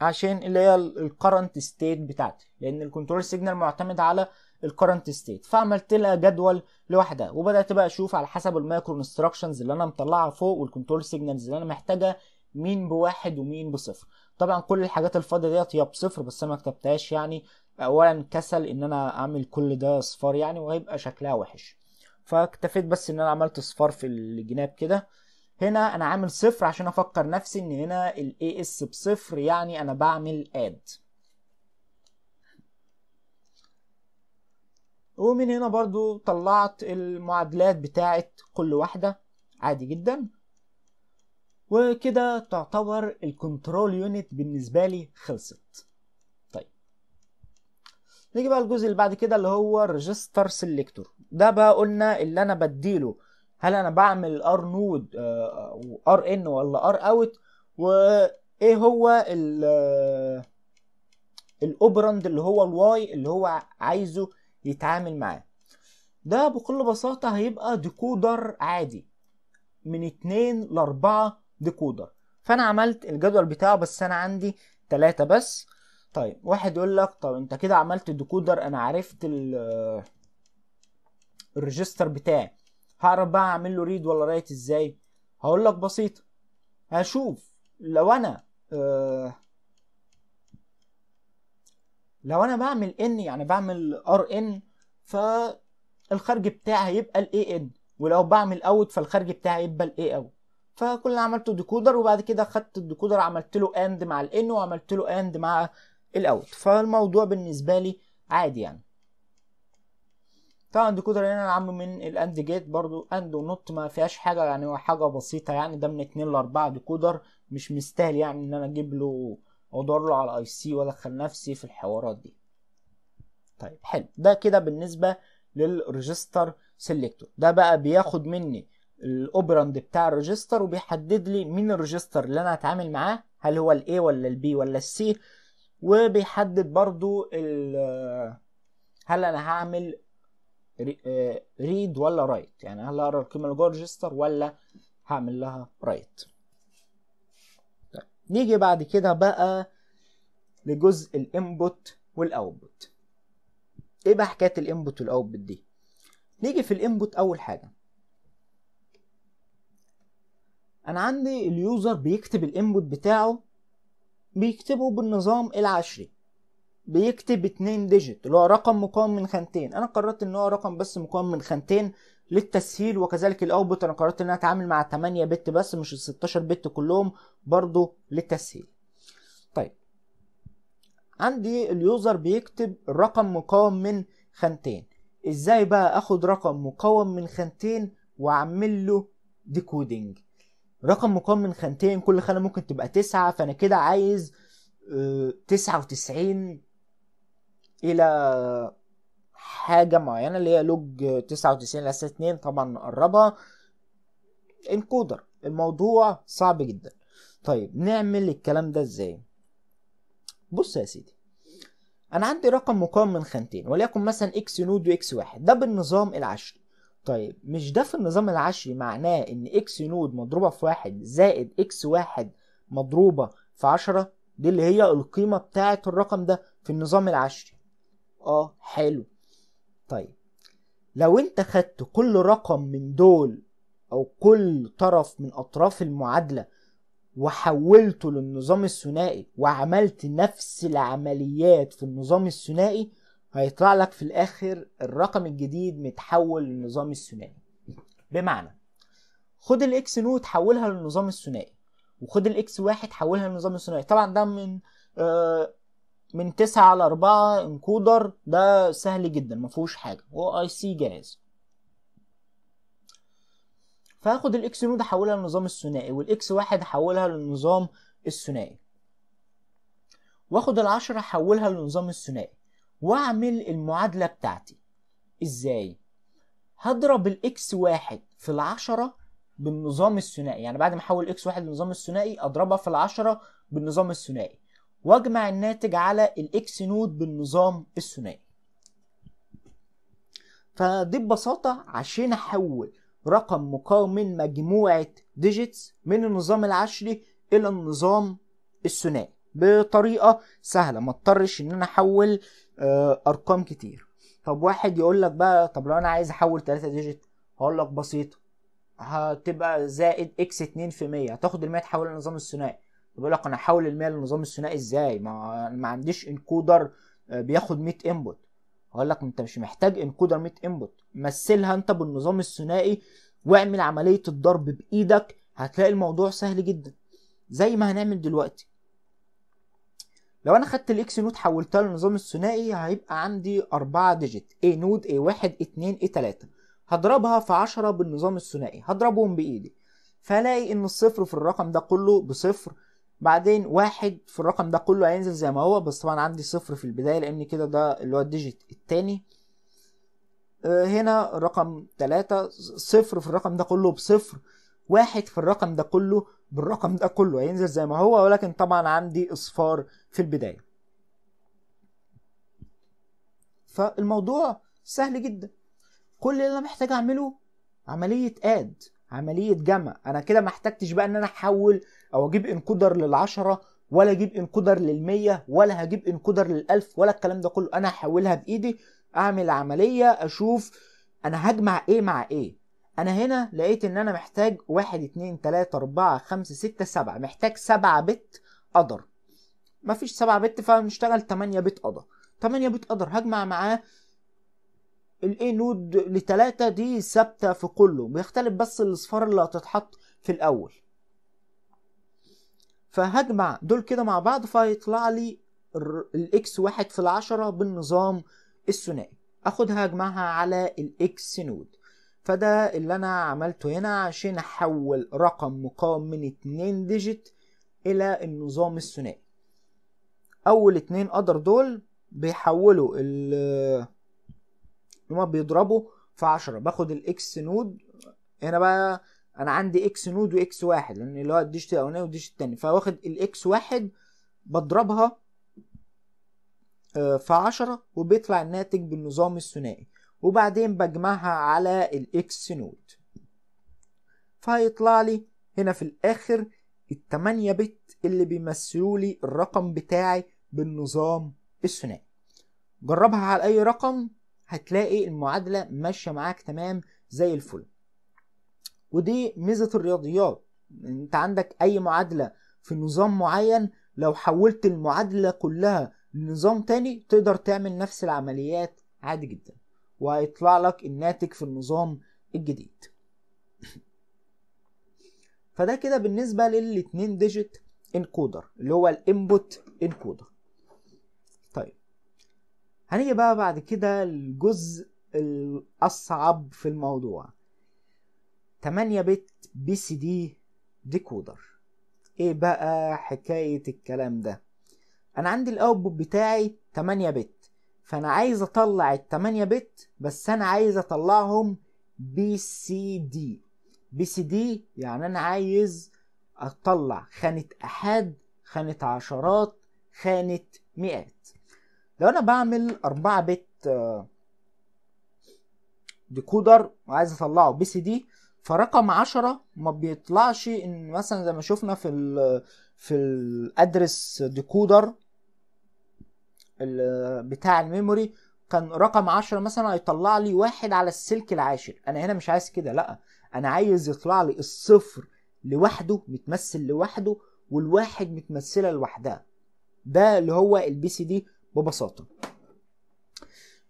عشان اللي هي الكرنت ستيت بتاعتي لان الكنترول سيجنال معتمد على الكرنت ستيت فعملت لها جدول لوحدها وبدات بقى اشوف على حسب المايكرو انستراكشنز اللي انا مطلعها فوق والكنترول سيجنالز اللي انا محتاجها مين بواحد ومين بصفر طبعا كل الحاجات الفاضيه ديت هي بصفر بس انا ما كتبتهاش يعني اولا كسل ان انا اعمل كل ده اصفار يعني وهيبقى شكلها وحش فاكتفيت بس ان انا عملت اصفار في الجناب كده هنا انا عامل صفر عشان افكر نفسي ان هنا الاي اس بصفر يعني انا بعمل اد ومن هنا برضو طلعت المعادلات بتاعت كل واحدة عادي جدا وكده تعتبر الكنترول يونت بالنسبه لي خلصت طيب نيجي بقى الجزء اللي بعد كده اللي هو ريجستر سيلكتور ده بقى قلنا اللي انا بديله هل انا بعمل ار نود ار ان ولا ار اوت وايه هو ال آه، الاوبرند اللي هو الواي اللي هو عايزه يتعامل معاه ده بكل بساطة هيبقى ديكودر عادي من 2 ل 4 ديكودر فانا عملت الجدول بتاعه بس انا عندي ثلاثة بس طيب واحد يقول لك طب انت كده عملت ديكودر انا عرفت الريجستر بتاعي هعرف بقى اعمل له ريد ولا رايت ازاي هقول لك بسيطة هشوف لو انا آه، لو انا بعمل ان يعني بعمل ار ان فالخارج بتاعي هيبقى الاي ان ولو بعمل اوت فالخارج بتاعي هيبقى الاي اوت فكل اللي عملته ديكودر وبعد كده خدت الديكودر عملت له اند مع الان وعملت له اند مع الاوت فالموضوع بالنسبه لي عادي يعني طبعا الديكودر هنا انا عامله من الاند جيت برضو اند ونوت ما فيهاش حاجه يعني هو حاجه بسيطه يعني ده من 2 ل 4 ديكودر مش مستاهل يعني ان انا اجيب له وادور له على الاي سي وادخل نفسي في الحوارات دي طيب حلو ده كده بالنسبه للريجستر سيلكتور ده بقى بياخد مني الاوبراند بتاع الريجستر وبيحدد لي مين الريجستر اللي انا هتعامل معاه هل هو الاي ولا البي ولا السي وبيحدد برضو هل انا هعمل ريد آه، ولا رايت يعني هل هقرا القيمه اللي جوه الريجستر ولا هعمل لها رايت طيب، نيجي بعد كده بقى لجزء الانبوت والاوتبوت ايه بقى حكايه الانبوت والاوتبوت دي نيجي في الانبوت اول حاجه انا عندي اليوزر بيكتب الانبوت بتاعه بيكتبه بالنظام العشري بيكتب اتنين ديجيت اللي هو رقم مقام من خانتين انا قررت ان هو رقم بس مقام من خانتين للتسهيل وكذلك الاوتبوت انا قررت ان انا اتعامل مع 8 بت بس مش ال 16 بت كلهم برضو للتسهيل طيب عندي اليوزر بيكتب رقم مقام من خانتين ازاي بقى اخد رقم مقاوم من خانتين واعمل له ديكودنج رقم مقام من خانتين كل خانة ممكن تبقى تسعة فأنا كده عايز آه، تسعة وتسعين إلى حاجة معينة اللي هي لوج تسعة وتسعين إلى اتنين طبعا نقربها انكودر الموضوع صعب جدا طيب نعمل الكلام ده ازاي بص يا سيدي انا عندي رقم مقام من خانتين وليكن مثلا اكس نود واكس واحد ده بالنظام العشري طيب مش ده في النظام العشري معناه ان اكس نود مضروبة في واحد زائد اكس واحد مضروبة في عشرة دي اللي هي القيمة بتاعة الرقم ده في النظام العشري اه حلو طيب لو انت خدت كل رقم من دول او كل طرف من اطراف المعادلة وحولته للنظام الثنائي وعملت نفس العمليات في النظام الثنائي هيطلع لك في الاخر الرقم الجديد متحول للنظام الثنائي بمعنى خد الاكس نوت حولها للنظام الثنائي وخد الاكس واحد حولها للنظام الثنائي طبعا ده من آه من 9 على 4 انكودر ده سهل جدا ما فيهوش حاجه هو اي سي جاهز فاخد الاكس نود احولها للنظام الثنائي والاكس واحد احولها للنظام الثنائي واخد العشرة احولها للنظام الثنائي واعمل المعادلة بتاعتي ازاي هضرب الاكس واحد في العشرة بالنظام الثنائي يعني بعد ما احول اكس واحد للنظام الثنائي اضربها في العشرة بالنظام الثنائي واجمع الناتج على الاكس نود بالنظام الثنائي فدي ببساطة عشان احول رقم مقاوم من مجموعة ديجيتس من النظام العشري الى النظام الثنائي بطريقه سهله ما اضطرش ان انا احول آه، ارقام كتير طب واحد يقول لك بقى طب لو انا عايز احول 3 ديجيت هقول لك بسيطه هتبقى زائد اكس 2% هتاخد ال 100 تحولها للنظام الثنائي يقول لك انا احول ال 100 للنظام الثنائي ازاي ما ما عنديش انكودر آه، بياخد 100 انبوت هقول لك انت مش محتاج انكودر 100 انبوت مثلها انت بالنظام الثنائي واعمل عمليه الضرب بايدك هتلاقي الموضوع سهل جدا زي ما هنعمل دلوقتي لو انا خدت الاكس نود حولتها للنظام الثنائي هيبقى عندي 4 ديجيت اي نود اي 1 2 اي 3 هضربها في 10 بالنظام الثنائي هضربهم بايدي فلاقي ان الصفر في الرقم ده كله بصفر بعدين واحد في الرقم ده كله هينزل زي ما هو بس طبعا عندي صفر في البداية لان كده ده اللي هو الديجيت التاني آه، هنا رقم تلاتة صفر في الرقم ده كله بصفر واحد في الرقم ده كله بالرقم ده كله هينزل زي ما هو ولكن طبعا عندي اصفار في البداية فالموضوع سهل جدا كل اللي انا محتاج اعمله عملية اد عملية جمع انا كده ما احتاجتش بقى ان انا احول او اجيب انكودر للعشرة ولا اجيب انكودر للمية ولا هجيب انكودر للالف ولا الكلام ده كله انا هحولها بايدي اعمل عملية اشوف انا هجمع ايه مع ايه انا هنا لقيت ان انا محتاج واحد اتنين تلاتة اربعة خمسة ستة سبعة محتاج سبعة بت اضرب مفيش 7 بت فهنشتغل 8 بت قدر 8 بت قدر هجمع معاه الاي نود لتلاتة دي ثابتة في كله بيختلف بس الاصفار اللي هتتحط في الاول فهجمع دول كده مع بعض فهيطلع لي الاكس واحد في العشرة بالنظام الثنائي اخدها اجمعها على الاكس نود فده اللي انا عملته هنا عشان احول رقم مقام من اتنين ديجيت الى النظام الثنائي اول اتنين قدر دول بيحولوا ال هما بيضربوا في عشرة باخد الاكس نود هنا بقى انا عندي اكس نود واكس واحد لان اللي هو الديجيت الاولاني والديجيت التاني فواخد الاكس واحد بضربها آه، في عشرة وبيطلع الناتج بالنظام الثنائي وبعدين بجمعها على الاكس نود فهيطلع لي هنا في الاخر التمانية بت اللي بيمثلوا لي الرقم بتاعي بالنظام الثنائي جربها على اي رقم هتلاقي المعادله ماشيه معاك تمام زي الفل ودي ميزه الرياضيات انت عندك اي معادله في نظام معين لو حولت المعادله كلها لنظام تاني تقدر تعمل نفس العمليات عادي جدا وهيطلع لك الناتج في النظام الجديد فده كده بالنسبه للاتنين ديجيت انكودر اللي هو الانبوت انكودر هنيجي بقى بعد كده الجزء الأصعب في الموضوع 8 بت بي سي دي ديكودر ايه بقى حكاية الكلام ده انا عندي الاوتبوت بتاعي 8 بت فانا عايز اطلع ال 8 بت بس انا عايز اطلعهم بي سي دي بي سي دي يعني انا عايز اطلع خانة احاد خانة عشرات خانة مئات لو انا بعمل 4 بت ديكودر وعايز اطلعه بي سي دي فرقم 10 ما بيطلعش ان مثلا زي ما شفنا في الـ في الادرس ديكودر بتاع الميموري كان رقم 10 مثلا هيطلع لي واحد على السلك العاشر انا هنا مش عايز كده لا انا عايز يطلع لي الصفر لوحده متمثل لوحده والواحد متمثله لوحدها ده اللي هو البي سي دي ببساطه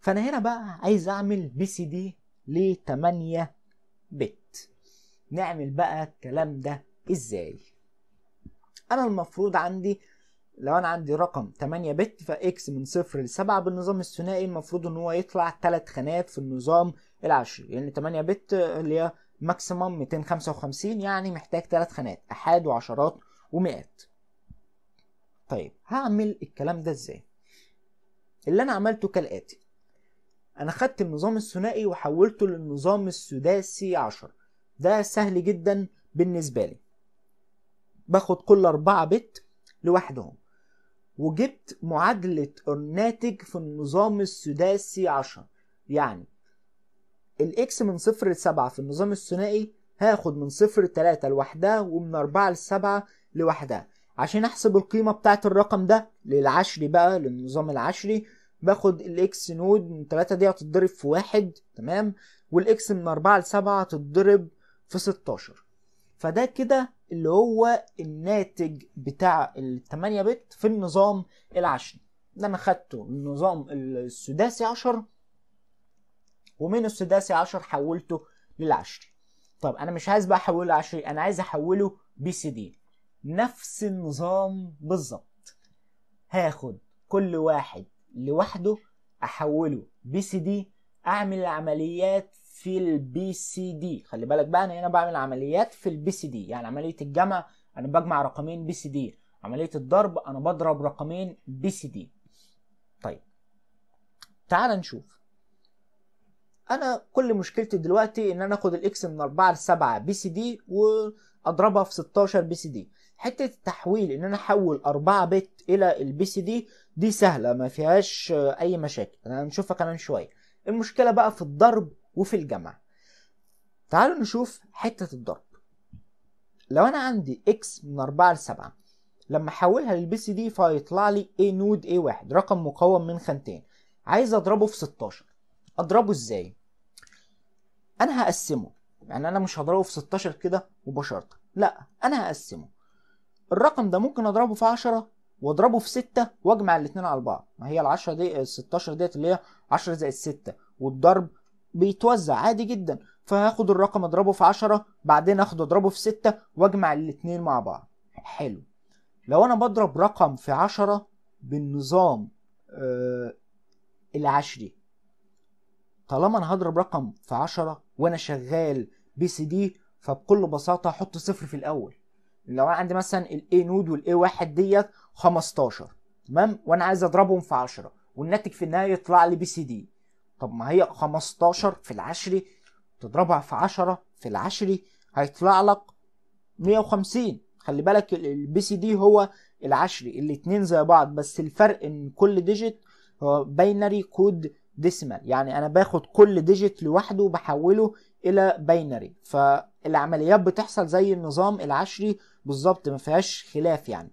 فانا هنا بقى عايز اعمل بي سي دي ل 8 بت نعمل بقى الكلام ده ازاي انا المفروض عندي لو انا عندي رقم 8 بت فاكس من 0 ل 7 بالنظام الثنائي المفروض ان هو يطلع 3 خانات في النظام العشري لان يعني 8 بت اللي هي ماكسيمم 255 يعني محتاج 3 خانات احاد وعشرات ومئات طيب هعمل الكلام ده ازاي اللي انا عملته كالاتي انا خدت النظام الثنائي وحولته للنظام السداسي عشر ده سهل جدا بالنسبة لي باخد كل أربعة بت لوحدهم وجبت معادلة الناتج في النظام السداسي عشر يعني الإكس من صفر لسبعة في النظام الثنائي هاخد من صفر لتلاتة لوحدها ومن أربعة لسبعة لوحدها عشان احسب القيمة بتاعت الرقم ده للعشري بقى للنظام العشري باخد الاكس نود من 3 دي هتتضرب في واحد تمام والاكس من 4 ل 7 هتتضرب في 16 فده كده اللي هو الناتج بتاع ال 8 بت في النظام العشري ده انا خدته النظام السداسي 10 ومن السداسي 10 حولته للعشري طب انا مش عايز بقى احوله لعشري انا عايز احوله بي سي دي نفس النظام بالظبط هاخد كل واحد لوحده احوله بي سي دي اعمل عمليات في البي سي دي خلي بالك بقى انا هنا بعمل عمليات في البي سي دي يعني عمليه الجمع انا بجمع رقمين بي سي دي عمليه الضرب انا بضرب رقمين بي سي دي طيب تعال نشوف انا كل مشكلتي دلوقتي ان انا اخد الاكس من 4 ل 7 بي سي دي واضربها في 16 بي سي دي حته التحويل ان انا احول 4 بت الى البي سي دي دي سهله ما فيهاش اي مشاكل هنشوفها كمان شويه المشكله بقى في الضرب وفي الجمع تعالوا نشوف حته الضرب لو انا عندي اكس من 4 ل 7 لما احولها للبي سي دي فهيطلع لي اي نود اي واحد رقم مكون من خانتين عايز اضربه في 16 اضربه ازاي انا هقسمه يعني انا مش هضربه في 16 كده مباشره لا انا هقسمه الرقم ده ممكن اضربه في 10 واضربه في 6 واجمع الاثنين على بعض ما هي ال 10 دي ال 16 ديت اللي هي 10 زائد 6 والضرب بيتوزع عادي جدا فهاخد الرقم اضربه في 10 بعدين اخد اضربه في 6 واجمع الاثنين مع بعض حلو لو انا بضرب رقم في 10 بالنظام آه العشري طالما انا هضرب رقم في 10 وانا شغال بي سي دي فبكل بساطه احط صفر في الاول لو انا عندي مثلا الاي نود والاي واحد ديت 15 تمام وانا عايز اضربهم في 10 والناتج في النهايه يطلع لي بي سي دي طب ما هي 15 في العشري تضربها في 10 في العشري هيطلع لك 150 خلي بالك البي سي دي هو العشري الاثنين زي بعض بس الفرق ان كل ديجيت هو باينري كود ديسيمال يعني انا باخد كل ديجيت لوحده وبحوله الى باينري فالعمليات بتحصل زي النظام العشري بالظبط ما فيهاش خلاف يعني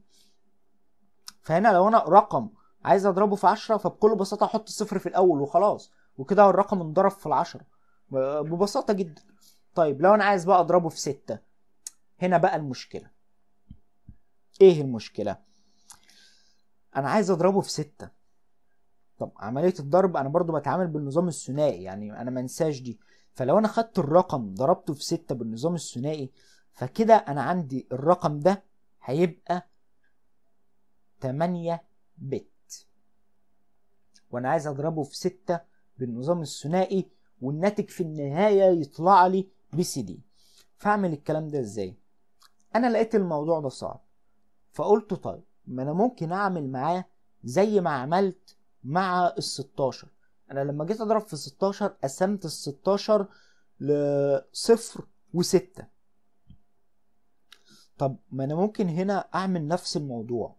فهنا لو انا رقم عايز اضربه في 10 فبكل بساطه احط صفر في الاول وخلاص وكده الرقم انضرب في العشرة ببساطه جدا طيب لو انا عايز بقى اضربه في 6 هنا بقى المشكله ايه المشكله انا عايز اضربه في 6 طب عمليه الضرب انا برضو بتعامل بالنظام الثنائي يعني انا ما انساش دي فلو انا خدت الرقم ضربته في 6 بالنظام الثنائي فكده انا عندي الرقم ده هيبقى 8 بت وانا عايز اضربه في 6 بالنظام الثنائي والناتج في النهاية يطلع لي بي سي دي فاعمل الكلام ده ازاي انا لقيت الموضوع ده صعب فقلت طيب ما انا ممكن اعمل معاه زي ما عملت مع ال 16 انا لما جيت اضرب في 16 قسمت ال 16 لصفر وستة طب ما انا ممكن هنا اعمل نفس الموضوع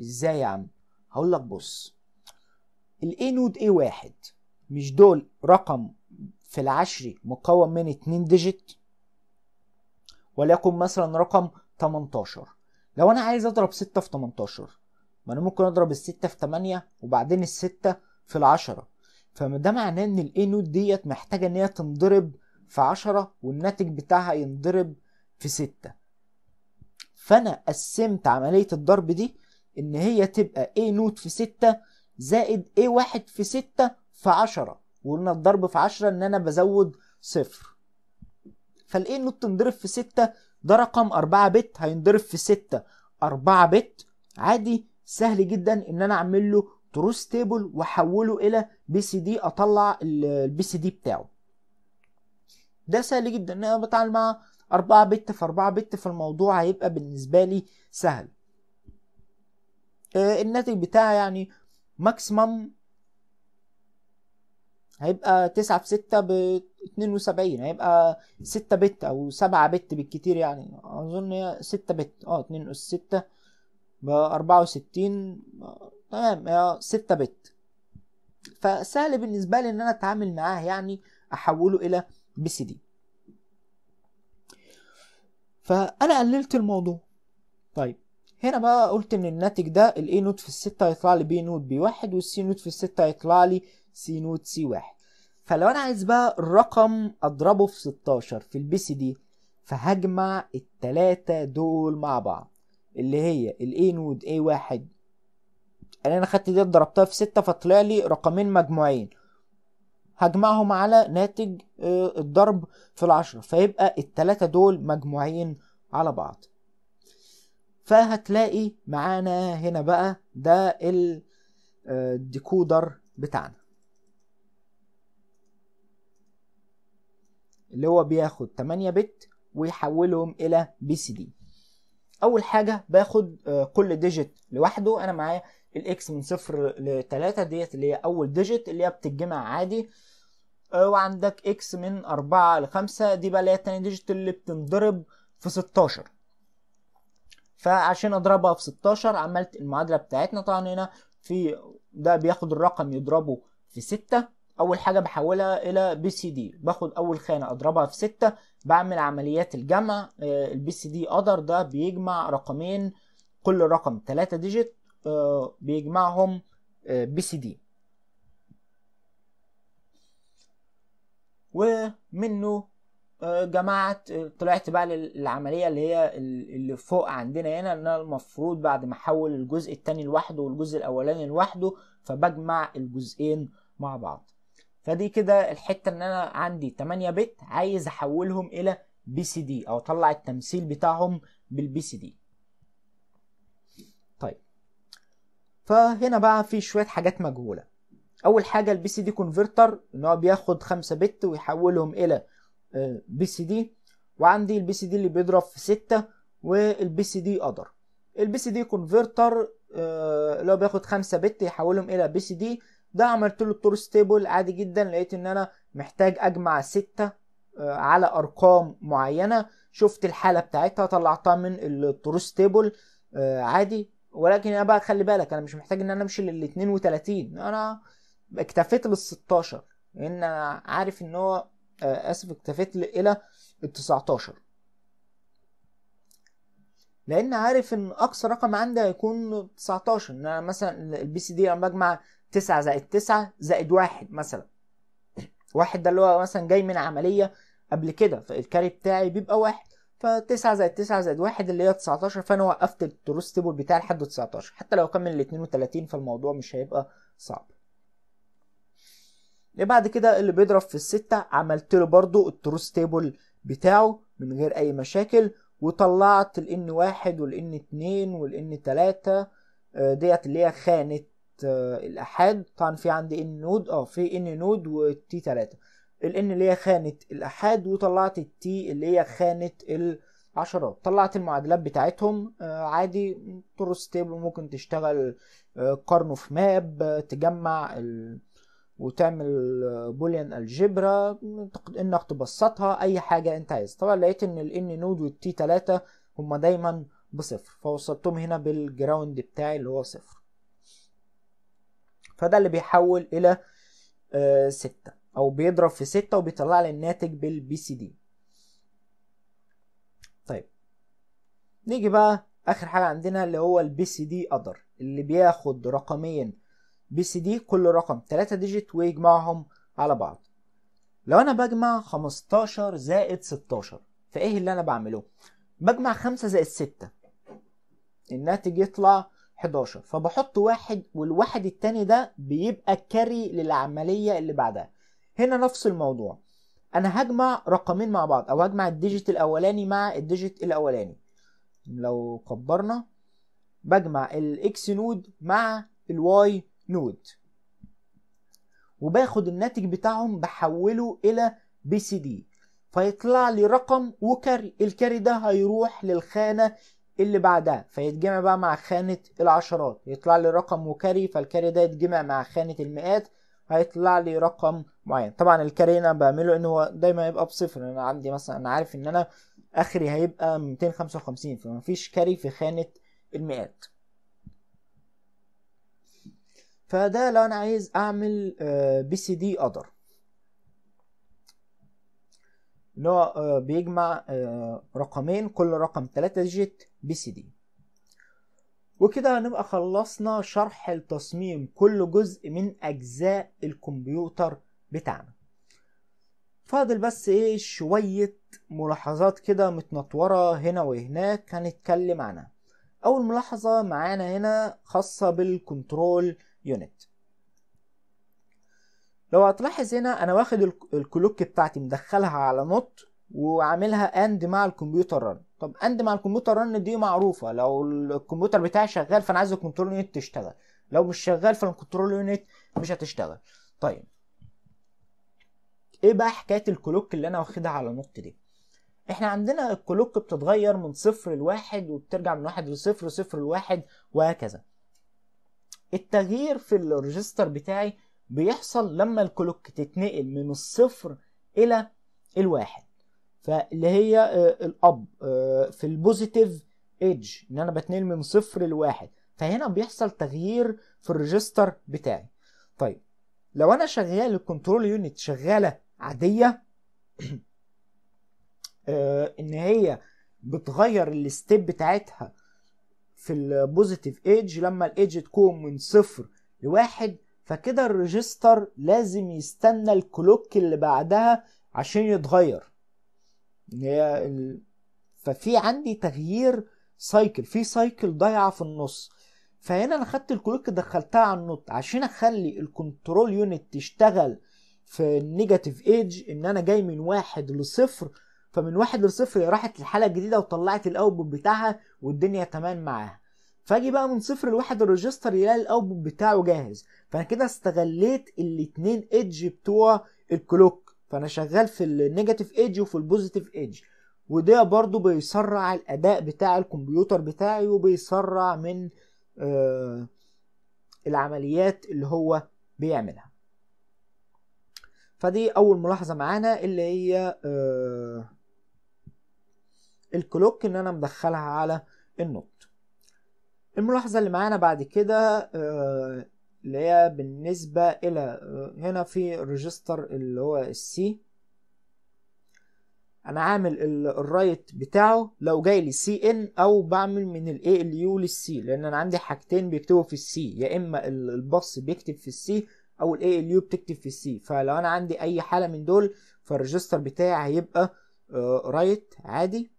ازاي يا عم هقول لك بص الاي نود اي واحد مش دول رقم في العشري مكون من اتنين ديجيت وليكن مثلا رقم 18 لو انا عايز اضرب 6 في 18 ما انا ممكن اضرب الستة في 8 وبعدين الستة في العشرة فده معناه ان الاي نود ديت محتاجة ان هي تنضرب في 10 والناتج بتاعها ينضرب في 6 فانا قسمت عملية الضرب دي ان هي تبقى A نوت في 6 زائد A1 في 6 في 10 وقلنا الضرب في 10 ان انا بزود صفر A نوت تنضرب في 6 ده رقم 4 بت هينضرب في 6 4 بت عادي سهل جدا ان انا اعمل له تروس تيبل واحوله الى بي سي دي اطلع البي سي دي بتاعه ده سهل جدا ان انا بتعامل مع 4 بت في 4 بت فالموضوع هيبقى بالنسبة لي سهل آه، الناتج بتاعه يعني ماكسيمم هيبقى تسعة في ستة باتنين وسبعين هيبقى ستة بت أو سبعة بت بالكتير يعني أظن هي ستة بت اه اتنين أس ستة بأربعة وستين آه، تمام هي ستة بت فسهل بالنسبة لي إن أنا أتعامل معاه يعني أحوله إلى بي سي دي فانا قللت الموضوع طيب هنا بقى قلت ان الناتج ده الاي نوت في الستة هيطلع لي بي نوت بي واحد والسي نوت في الستة هيطلع لي سي نوت سي واحد فلو انا عايز بقى الرقم اضربه في 16 في البي سي دي فهجمع التلاتة دول مع بعض اللي هي الاي نود اي واحد يعني انا خدت دي ضربتها في ستة فطلع لي رقمين مجموعين هجمعهم على ناتج آه، الضرب في العشرة فيبقى التلاتة دول مجموعين على بعض فهتلاقي معانا هنا بقى ده آه، الديكودر بتاعنا اللي هو بياخد 8 بت ويحولهم الى بي سي دي اول حاجه باخد آه، كل ديجيت لوحده انا معايا الاكس من صفر 3 ديت اللي هي اول ديجيت اللي هي بتتجمع عادي وعندك اكس من 4 ل 5 دي بقى اللي هي التاني ديجيت اللي بتنضرب في 16 فعشان اضربها في 16 عملت المعادله بتاعتنا طبعا هنا في ده بياخد الرقم يضربه في 6 اول حاجه بحولها الى بي سي دي باخد اول خانه اضربها في 6 بعمل عمليات الجمع البي سي دي ادر ده بيجمع رقمين كل رقم 3 ديجيت آه، بيجمعهم بي سي دي ومنه آه، جماعة آه، طلعت بقى للعملية اللي هي اللي فوق عندنا هنا ان انا المفروض بعد ما احول الجزء التاني لوحده والجزء الاولاني لوحده فبجمع الجزئين مع بعض فدي كده الحتة ان انا عندي 8 بت عايز احولهم الى بي سي دي او اطلع التمثيل بتاعهم بالبي سي دي طيب فهنا بقى في شوية حاجات مجهولة اول حاجه البي سي دي كونفرتر ان هو بياخد 5 بت ويحولهم الى بي سي دي وعندي البي سي دي اللي بيضرب في 6 والبي سي دي ادر البي سي دي كونفرتر اللي هو بياخد 5 بت يحولهم الى بي سي دي ده عملت له تور ستيبل عادي جدا لقيت ان انا محتاج اجمع 6 آه، على ارقام معينه شفت الحاله بتاعتها طلعتها من التور ستيبل آه، عادي ولكن انا بقى خلي بالك انا مش محتاج ان انا امشي لل 32 انا اكتفيت لل 16 لان انا عارف ان هو آه، اسف اكتفيت الى ال 19 لان عارف ان اقصى رقم عندي هيكون 19 ان انا مثلا البي سي دي انا بجمع 9 زائد 9 زائد 1 مثلا واحد ده اللي هو مثلا جاي من عمليه قبل كده فالكاري بتاعي بيبقى واحد 9 زائد 9 زائد 1 اللي هي 19 فأنا وقفت التروس تيبل بتاعي لحد 19 حتى لو كمل ال 32 فالموضوع مش هيبقى صعب بعد كده اللي بيضرب في الستة عملت له برضو التروس تيبل بتاعه من غير اي مشاكل وطلعت الان واحد والان اتنين والان تلاتة آه، ديت اللي هي خانة آه، الأحاد طبعا في عندي ان نود اه في ان نود والتي تلاتة الان اللي هي خانة الأحاد وطلعت التي اللي هي خانة العشرات طلعت المعادلات بتاعتهم آه، عادي تروس تيبل ممكن تشتغل قرنه في ماب تجمع ال وتعمل بوليان الجبرا انك تبسطها اي حاجه انت عايز طبعا لقيت ان الان نود t 3 هما دايما بصفر فوصلتهم هنا بالجراوند بتاعي اللي هو صفر فده اللي بيحول الى آه ستة او بيضرب في ستة وبيطلع لي الناتج بالبي سي دي طيب نيجي بقى اخر حاجه عندنا اللي هو البي سي دي اللي بياخد رقمين بي سي دي كل رقم 3 ديجيت ويجمعهم على بعض لو انا بجمع 15 زائد 16 فايه اللي انا بعمله بجمع 5 زائد 6 الناتج يطلع 11 فبحط واحد والواحد التاني ده بيبقى كاري للعملية اللي بعدها هنا نفس الموضوع انا هجمع رقمين مع بعض او هجمع الديجيت الاولاني مع الديجيت الاولاني لو كبرنا بجمع الاكس نود مع الواي نود وباخد الناتج بتاعهم بحوله الى بي سي دي فيطلع لي رقم وكاري الكاري ده هيروح للخانه اللي بعدها فيتجمع بقى مع خانه العشرات يطلع لي رقم وكاري فالكاري ده يتجمع مع خانه المئات هيطلع لي رقم معين طبعا الكاري انا بعمله ان هو دايما يبقى بصفر انا عندي مثلا انا عارف ان انا اخري هيبقى 255 فمفيش كاري في خانه المئات فده لو انا عايز اعمل بي سي دي اذر اللي هو آه، بيجمع آه، رقمين كل رقم 3 ديجيت بي سي دي وكده هنبقى خلصنا شرح التصميم كل جزء من اجزاء الكمبيوتر بتاعنا فاضل بس ايه شوية ملاحظات كده متنطورة هنا وهناك هنتكلم عنها اول ملاحظة معانا هنا خاصة بالكنترول يونت لو هتلاحظ هنا انا واخد الكلوك بتاعتي مدخلها على نوت وعاملها اند مع الكمبيوتر رن طب اند مع الكمبيوتر رن دي معروفه لو الكمبيوتر بتاعي شغال فانا عايز الكنترول يونت تشتغل لو مش شغال فالكنترول يونت مش هتشتغل طيب ايه بقى حكايه الكلوك اللي انا واخدها على نوت دي احنا عندنا الكلوك بتتغير من صفر لواحد وبترجع من واحد لصفر صفر لواحد وهكذا التغيير في الريجستر بتاعي بيحصل لما الكلوك تتنقل من الصفر الى الواحد فاللي هي آه، الاب آه، في البوزيتيف ايدج ان انا بتنقل من صفر لواحد فهنا بيحصل تغيير في الريجستر بتاعي طيب لو انا شغال الكنترول يونت شغاله عاديه آه، ان هي بتغير الستيب بتاعتها في البوزيتيف ايدج لما الايدج تكون من صفر لواحد فكده الريجستر لازم يستنى الكلوك اللي بعدها عشان يتغير ففي عندي تغيير سايكل في سايكل ضايعه في النص فهنا انا خدت الكلوك دخلتها على النوت عشان اخلي الكنترول يونت تشتغل في النيجاتيف ايدج ان انا جاي من واحد لصفر فمن واحد لصفر راحت الحلقه الجديده وطلعت الاوتبوت بتاعها والدنيا تمام معاها فاجي بقى من صفر لواحد الريجستر يلاقي الاوتبوت بتاعه جاهز فانا كده استغليت الاتنين ايدج بتوع الكلوك فانا شغال في النيجاتيف ايدج وفي البوزيتيف ايدج وده برضو بيسرع الاداء بتاع الكمبيوتر بتاعي وبيسرع من آه العمليات اللي هو بيعملها فدي اول ملاحظه معانا اللي هي آه الكلوك ان انا مدخلها على النوت الملاحظة اللي معانا بعد كده آه، اللي هي بالنسبة الى آه، هنا في ريجستر اللي هو السي انا عامل الرايت بتاعه لو جاي لي سي ان او بعمل من الاي اليو للسي لان انا عندي حاجتين بيكتبوا في السي يا اما الباص بيكتب في السي او الاي اليو بتكتب في السي فلو انا عندي اي حاله من دول فالريجستر بتاعي هيبقى رايت آه، عادي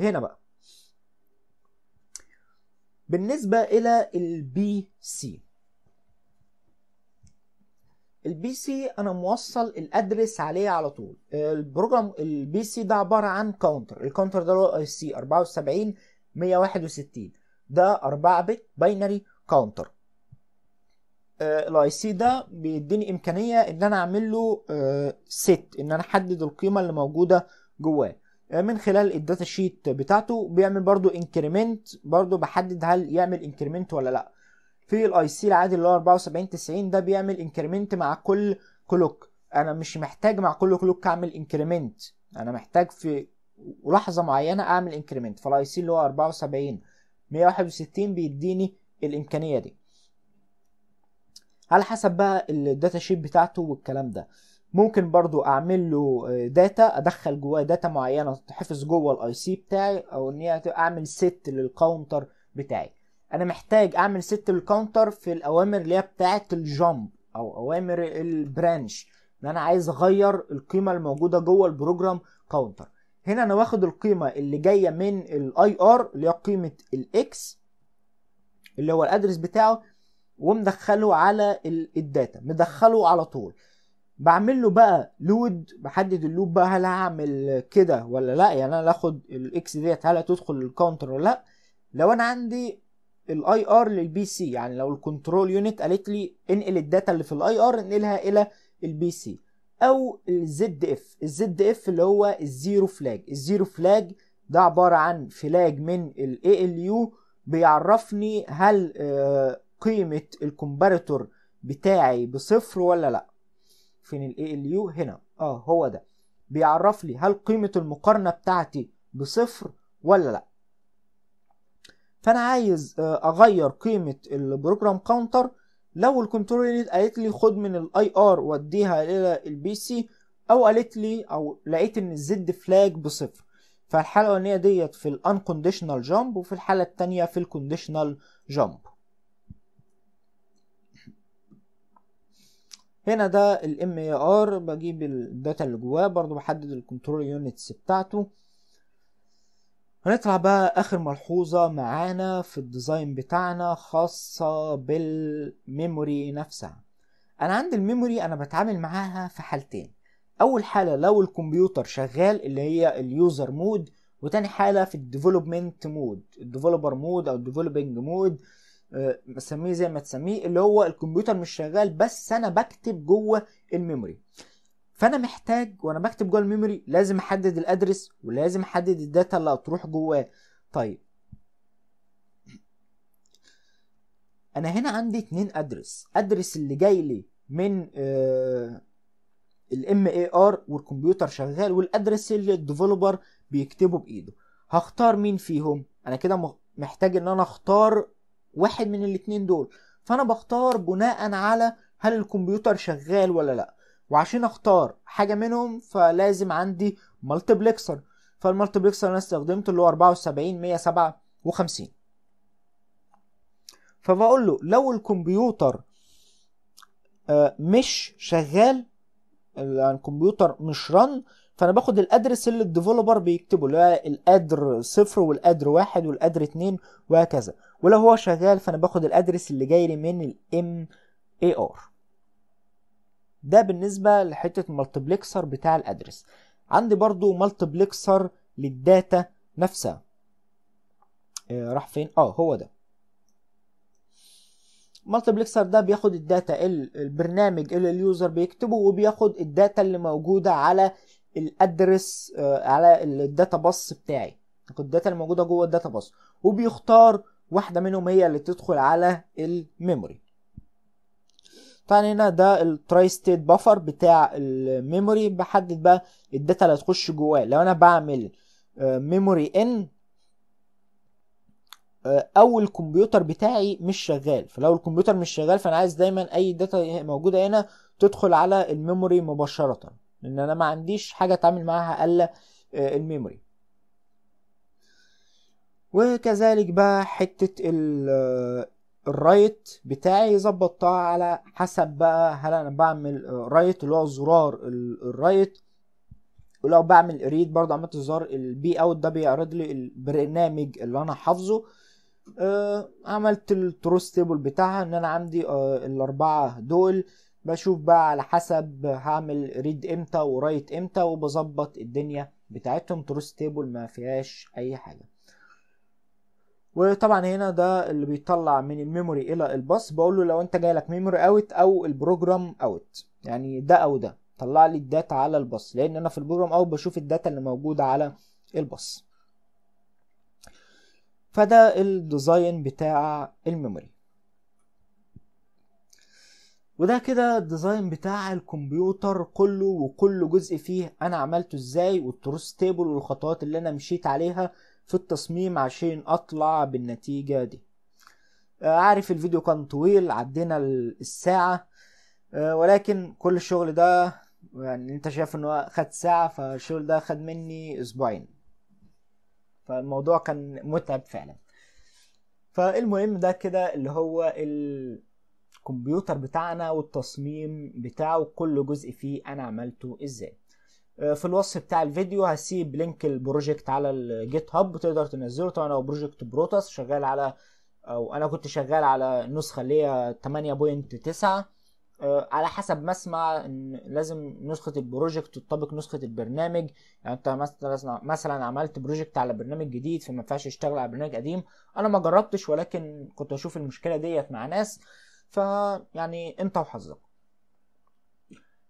هنا بقى بالنسبة إلى البي سي البي سي انا موصل الادرس عليه على طول البروجرام البي سي ده عباره عن كاونتر الكاونتر ده هو اي سي 74 161 ده 4 بت باينري كاونتر الاي سي ده بيديني امكانيه ان انا اعمل له ست آه، ان انا احدد القيمه اللي موجوده جواه آه، من خلال الداتا شيت بتاعته بيعمل برضو انكريمنت برضو بحدد هل يعمل انكريمنت ولا لا في الاي سي العادي اللي هو 74 90 ده بيعمل انكريمنت مع كل كلوك انا مش محتاج مع كل كلوك اعمل انكريمنت انا محتاج في لحظه معينه اعمل انكريمنت فالاي سي اللي هو 74 161 بيديني الامكانيه دي على حسب بقى الداتا شيت بتاعته والكلام ده ممكن برضو اعمل له داتا آه، ادخل جواه داتا معينه تحفظ جوه الاي سي بتاعي او ان هي اعمل ست للكاونتر بتاعي انا محتاج اعمل ست للكاونتر في الاوامر اللي هي بتاعه الجامب او اوامر البرانش ان انا عايز اغير القيمه الموجوده جوه البروجرام كاونتر هنا انا واخد القيمه اللي جايه من الاي ار اللي هي قيمه الاكس اللي هو الادرس بتاعه ومدخله على الداتا مدخله على طول بعمل له بقى لود بحدد اللود بقى هل هعمل كده ولا لا يعني انا اخد الاكس ديت هل هتدخل الكاونتر ولا لا لو انا عندي الاي ار للبي سي يعني لو الكنترول يونت قالت لي انقل الداتا اللي في الاي ار انقلها الى البي سي او الزد اف الزد اف اللي هو الزيرو فلاج الزيرو فلاج ده عباره عن فلاج من الاي ال يو بيعرفني هل آه، قيمه الكومباريتور بتاعي بصفر ولا لا فين ال ALU هنا اه هو ده بيعرف لي هل قيمة المقارنة بتاعتي بصفر ولا لا فانا عايز آه، اغير قيمة البروجرام كاونتر لو الكنترول يونت قالت لي خد من الاي ار وديها الى البي سي او قالت لي او لقيت ان الزد فلاج بصفر فالحاله الاولانيه ديت في الانكونديشنال جامب وفي الحاله الثانيه في الكونديشنال جامب هنا ده ال MAR بجيب الداتا اللي جواه برضو بحدد الكنترول يونتس بتاعته هنطلع بقى اخر ملحوظة معانا في الديزاين بتاعنا خاصة بالميموري نفسها انا عندي الميموري انا بتعامل معاها في حالتين اول حالة لو الكمبيوتر شغال اللي هي اليوزر مود وتاني حالة في الديفلوبمنت مود الديفلوبر مود او الديفلوبينج مود آه، سميه زي ما تسميه اللي هو الكمبيوتر مش شغال بس انا بكتب جوه الميموري فانا محتاج وانا بكتب جوه الميموري لازم احدد الادرس ولازم احدد الداتا اللي هتروح جواه طيب انا هنا عندي اتنين ادرس ادرس اللي جاي لي من الام اي ار والكمبيوتر شغال والادرس اللي الديفلوبر بيكتبه بايده هختار مين فيهم انا كده محتاج ان انا اختار واحد من الاتنين دول فانا بختار بناء على هل الكمبيوتر شغال ولا لا وعشان اختار حاجه منهم فلازم عندي مالتيبلكسر فالمالتيبلكسر انا استخدمته اللي هو 74 157 فبقول له لو الكمبيوتر آه، مش شغال يعني الكمبيوتر مش رن فانا باخد الادرس اللي الديفلوبر بيكتبه اللي هو الادر صفر والادر واحد والادر اتنين وهكذا ولو هو شغال فانا باخد الادرس اللي جاي لي من الام اي ار ده بالنسبه لحته المالتبلكسر بتاع الادرس عندي برضو مالتبلكسر للداتا نفسها إيه راح فين اه هو ده مالتبلكسر ده بياخد الداتا البرنامج اللي اليوزر بيكتبه وبياخد الداتا اللي موجوده على الادرس آه، على الداتا باس بتاعي الداتا اللي موجوده جوه الداتا باس وبيختار واحده منهم هي اللي تدخل على الميموري طبعا هنا ده التراي ستيت بافر بتاع الميموري بحدد بقى الداتا اللي هتخش جواه لو انا بعمل ميموري آه، ان آه، او الكمبيوتر بتاعي مش شغال فلو الكمبيوتر مش شغال فانا عايز دايما اي داتا موجوده هنا تدخل على الميموري مباشره لان انا ما عنديش حاجه اتعامل معاها الا آه، الميموري وكذلك بقى حته آه، الرايت بتاعي يظبطها على حسب بقى هل انا بعمل آه، رايت اللي هو زرار الرايت ولو بعمل ريد برضه عملت زرار البي اوت ده بيعرض لي البرنامج اللي انا حافظه عملت التروس تيبل بتاعها ان انا عندي الاربعه دول بشوف بقى على حسب هعمل ريد امتى ورايت امتى وبظبط الدنيا بتاعتهم تروس تيبل ما فيهاش اي حاجه وطبعا هنا ده اللي بيطلع من الميموري الى الباص بقول له لو انت جاي لك ميموري اوت او البروجرام اوت يعني ده او ده طلع لي الداتا على الباص لان انا في البروجرام اوت بشوف الداتا اللي موجوده على الباص فده الديزاين بتاع الميموري وده كده الديزاين بتاع الكمبيوتر كله وكل جزء فيه انا عملته ازاي والتروس تيبل والخطوات اللي انا مشيت عليها في التصميم عشان اطلع بالنتيجة دي آه، عارف الفيديو كان طويل عدينا الساعة آه، ولكن كل الشغل ده يعني انت شايف انه خد ساعة فالشغل ده خد مني اسبوعين فالموضوع كان متعب فعلا فالمهم ده كده اللي هو الكمبيوتر بتاعنا والتصميم بتاعه كل جزء فيه انا عملته ازاي آه، في الوصف بتاع الفيديو هسيب لينك البروجكت على الجيت هاب تقدر تنزله طبعا هو بروجكت بروتاس شغال على او انا كنت شغال على نسخه اللي هي 8.9 آه، على حسب ما اسمع ان لازم نسخه البروجكت تطابق نسخه البرنامج يعني انت مثلا مثلا عملت بروجكت على برنامج جديد فما ينفعش يشتغل على برنامج قديم انا ما جربتش ولكن كنت اشوف المشكله ديت مع ناس فيعني انت وحظك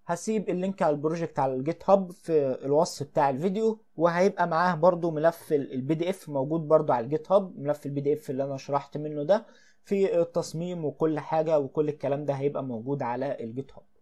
هسيب اللينك على البروجكت على الجيت هاب في الوصف بتاع الفيديو وهيبقى معاه برضو ملف البي دي اف موجود برضو على الجيت هاب ملف البي دي اف اللي انا شرحت منه ده في التصميم وكل حاجه وكل الكلام ده هيبقى موجود على الجيت هاب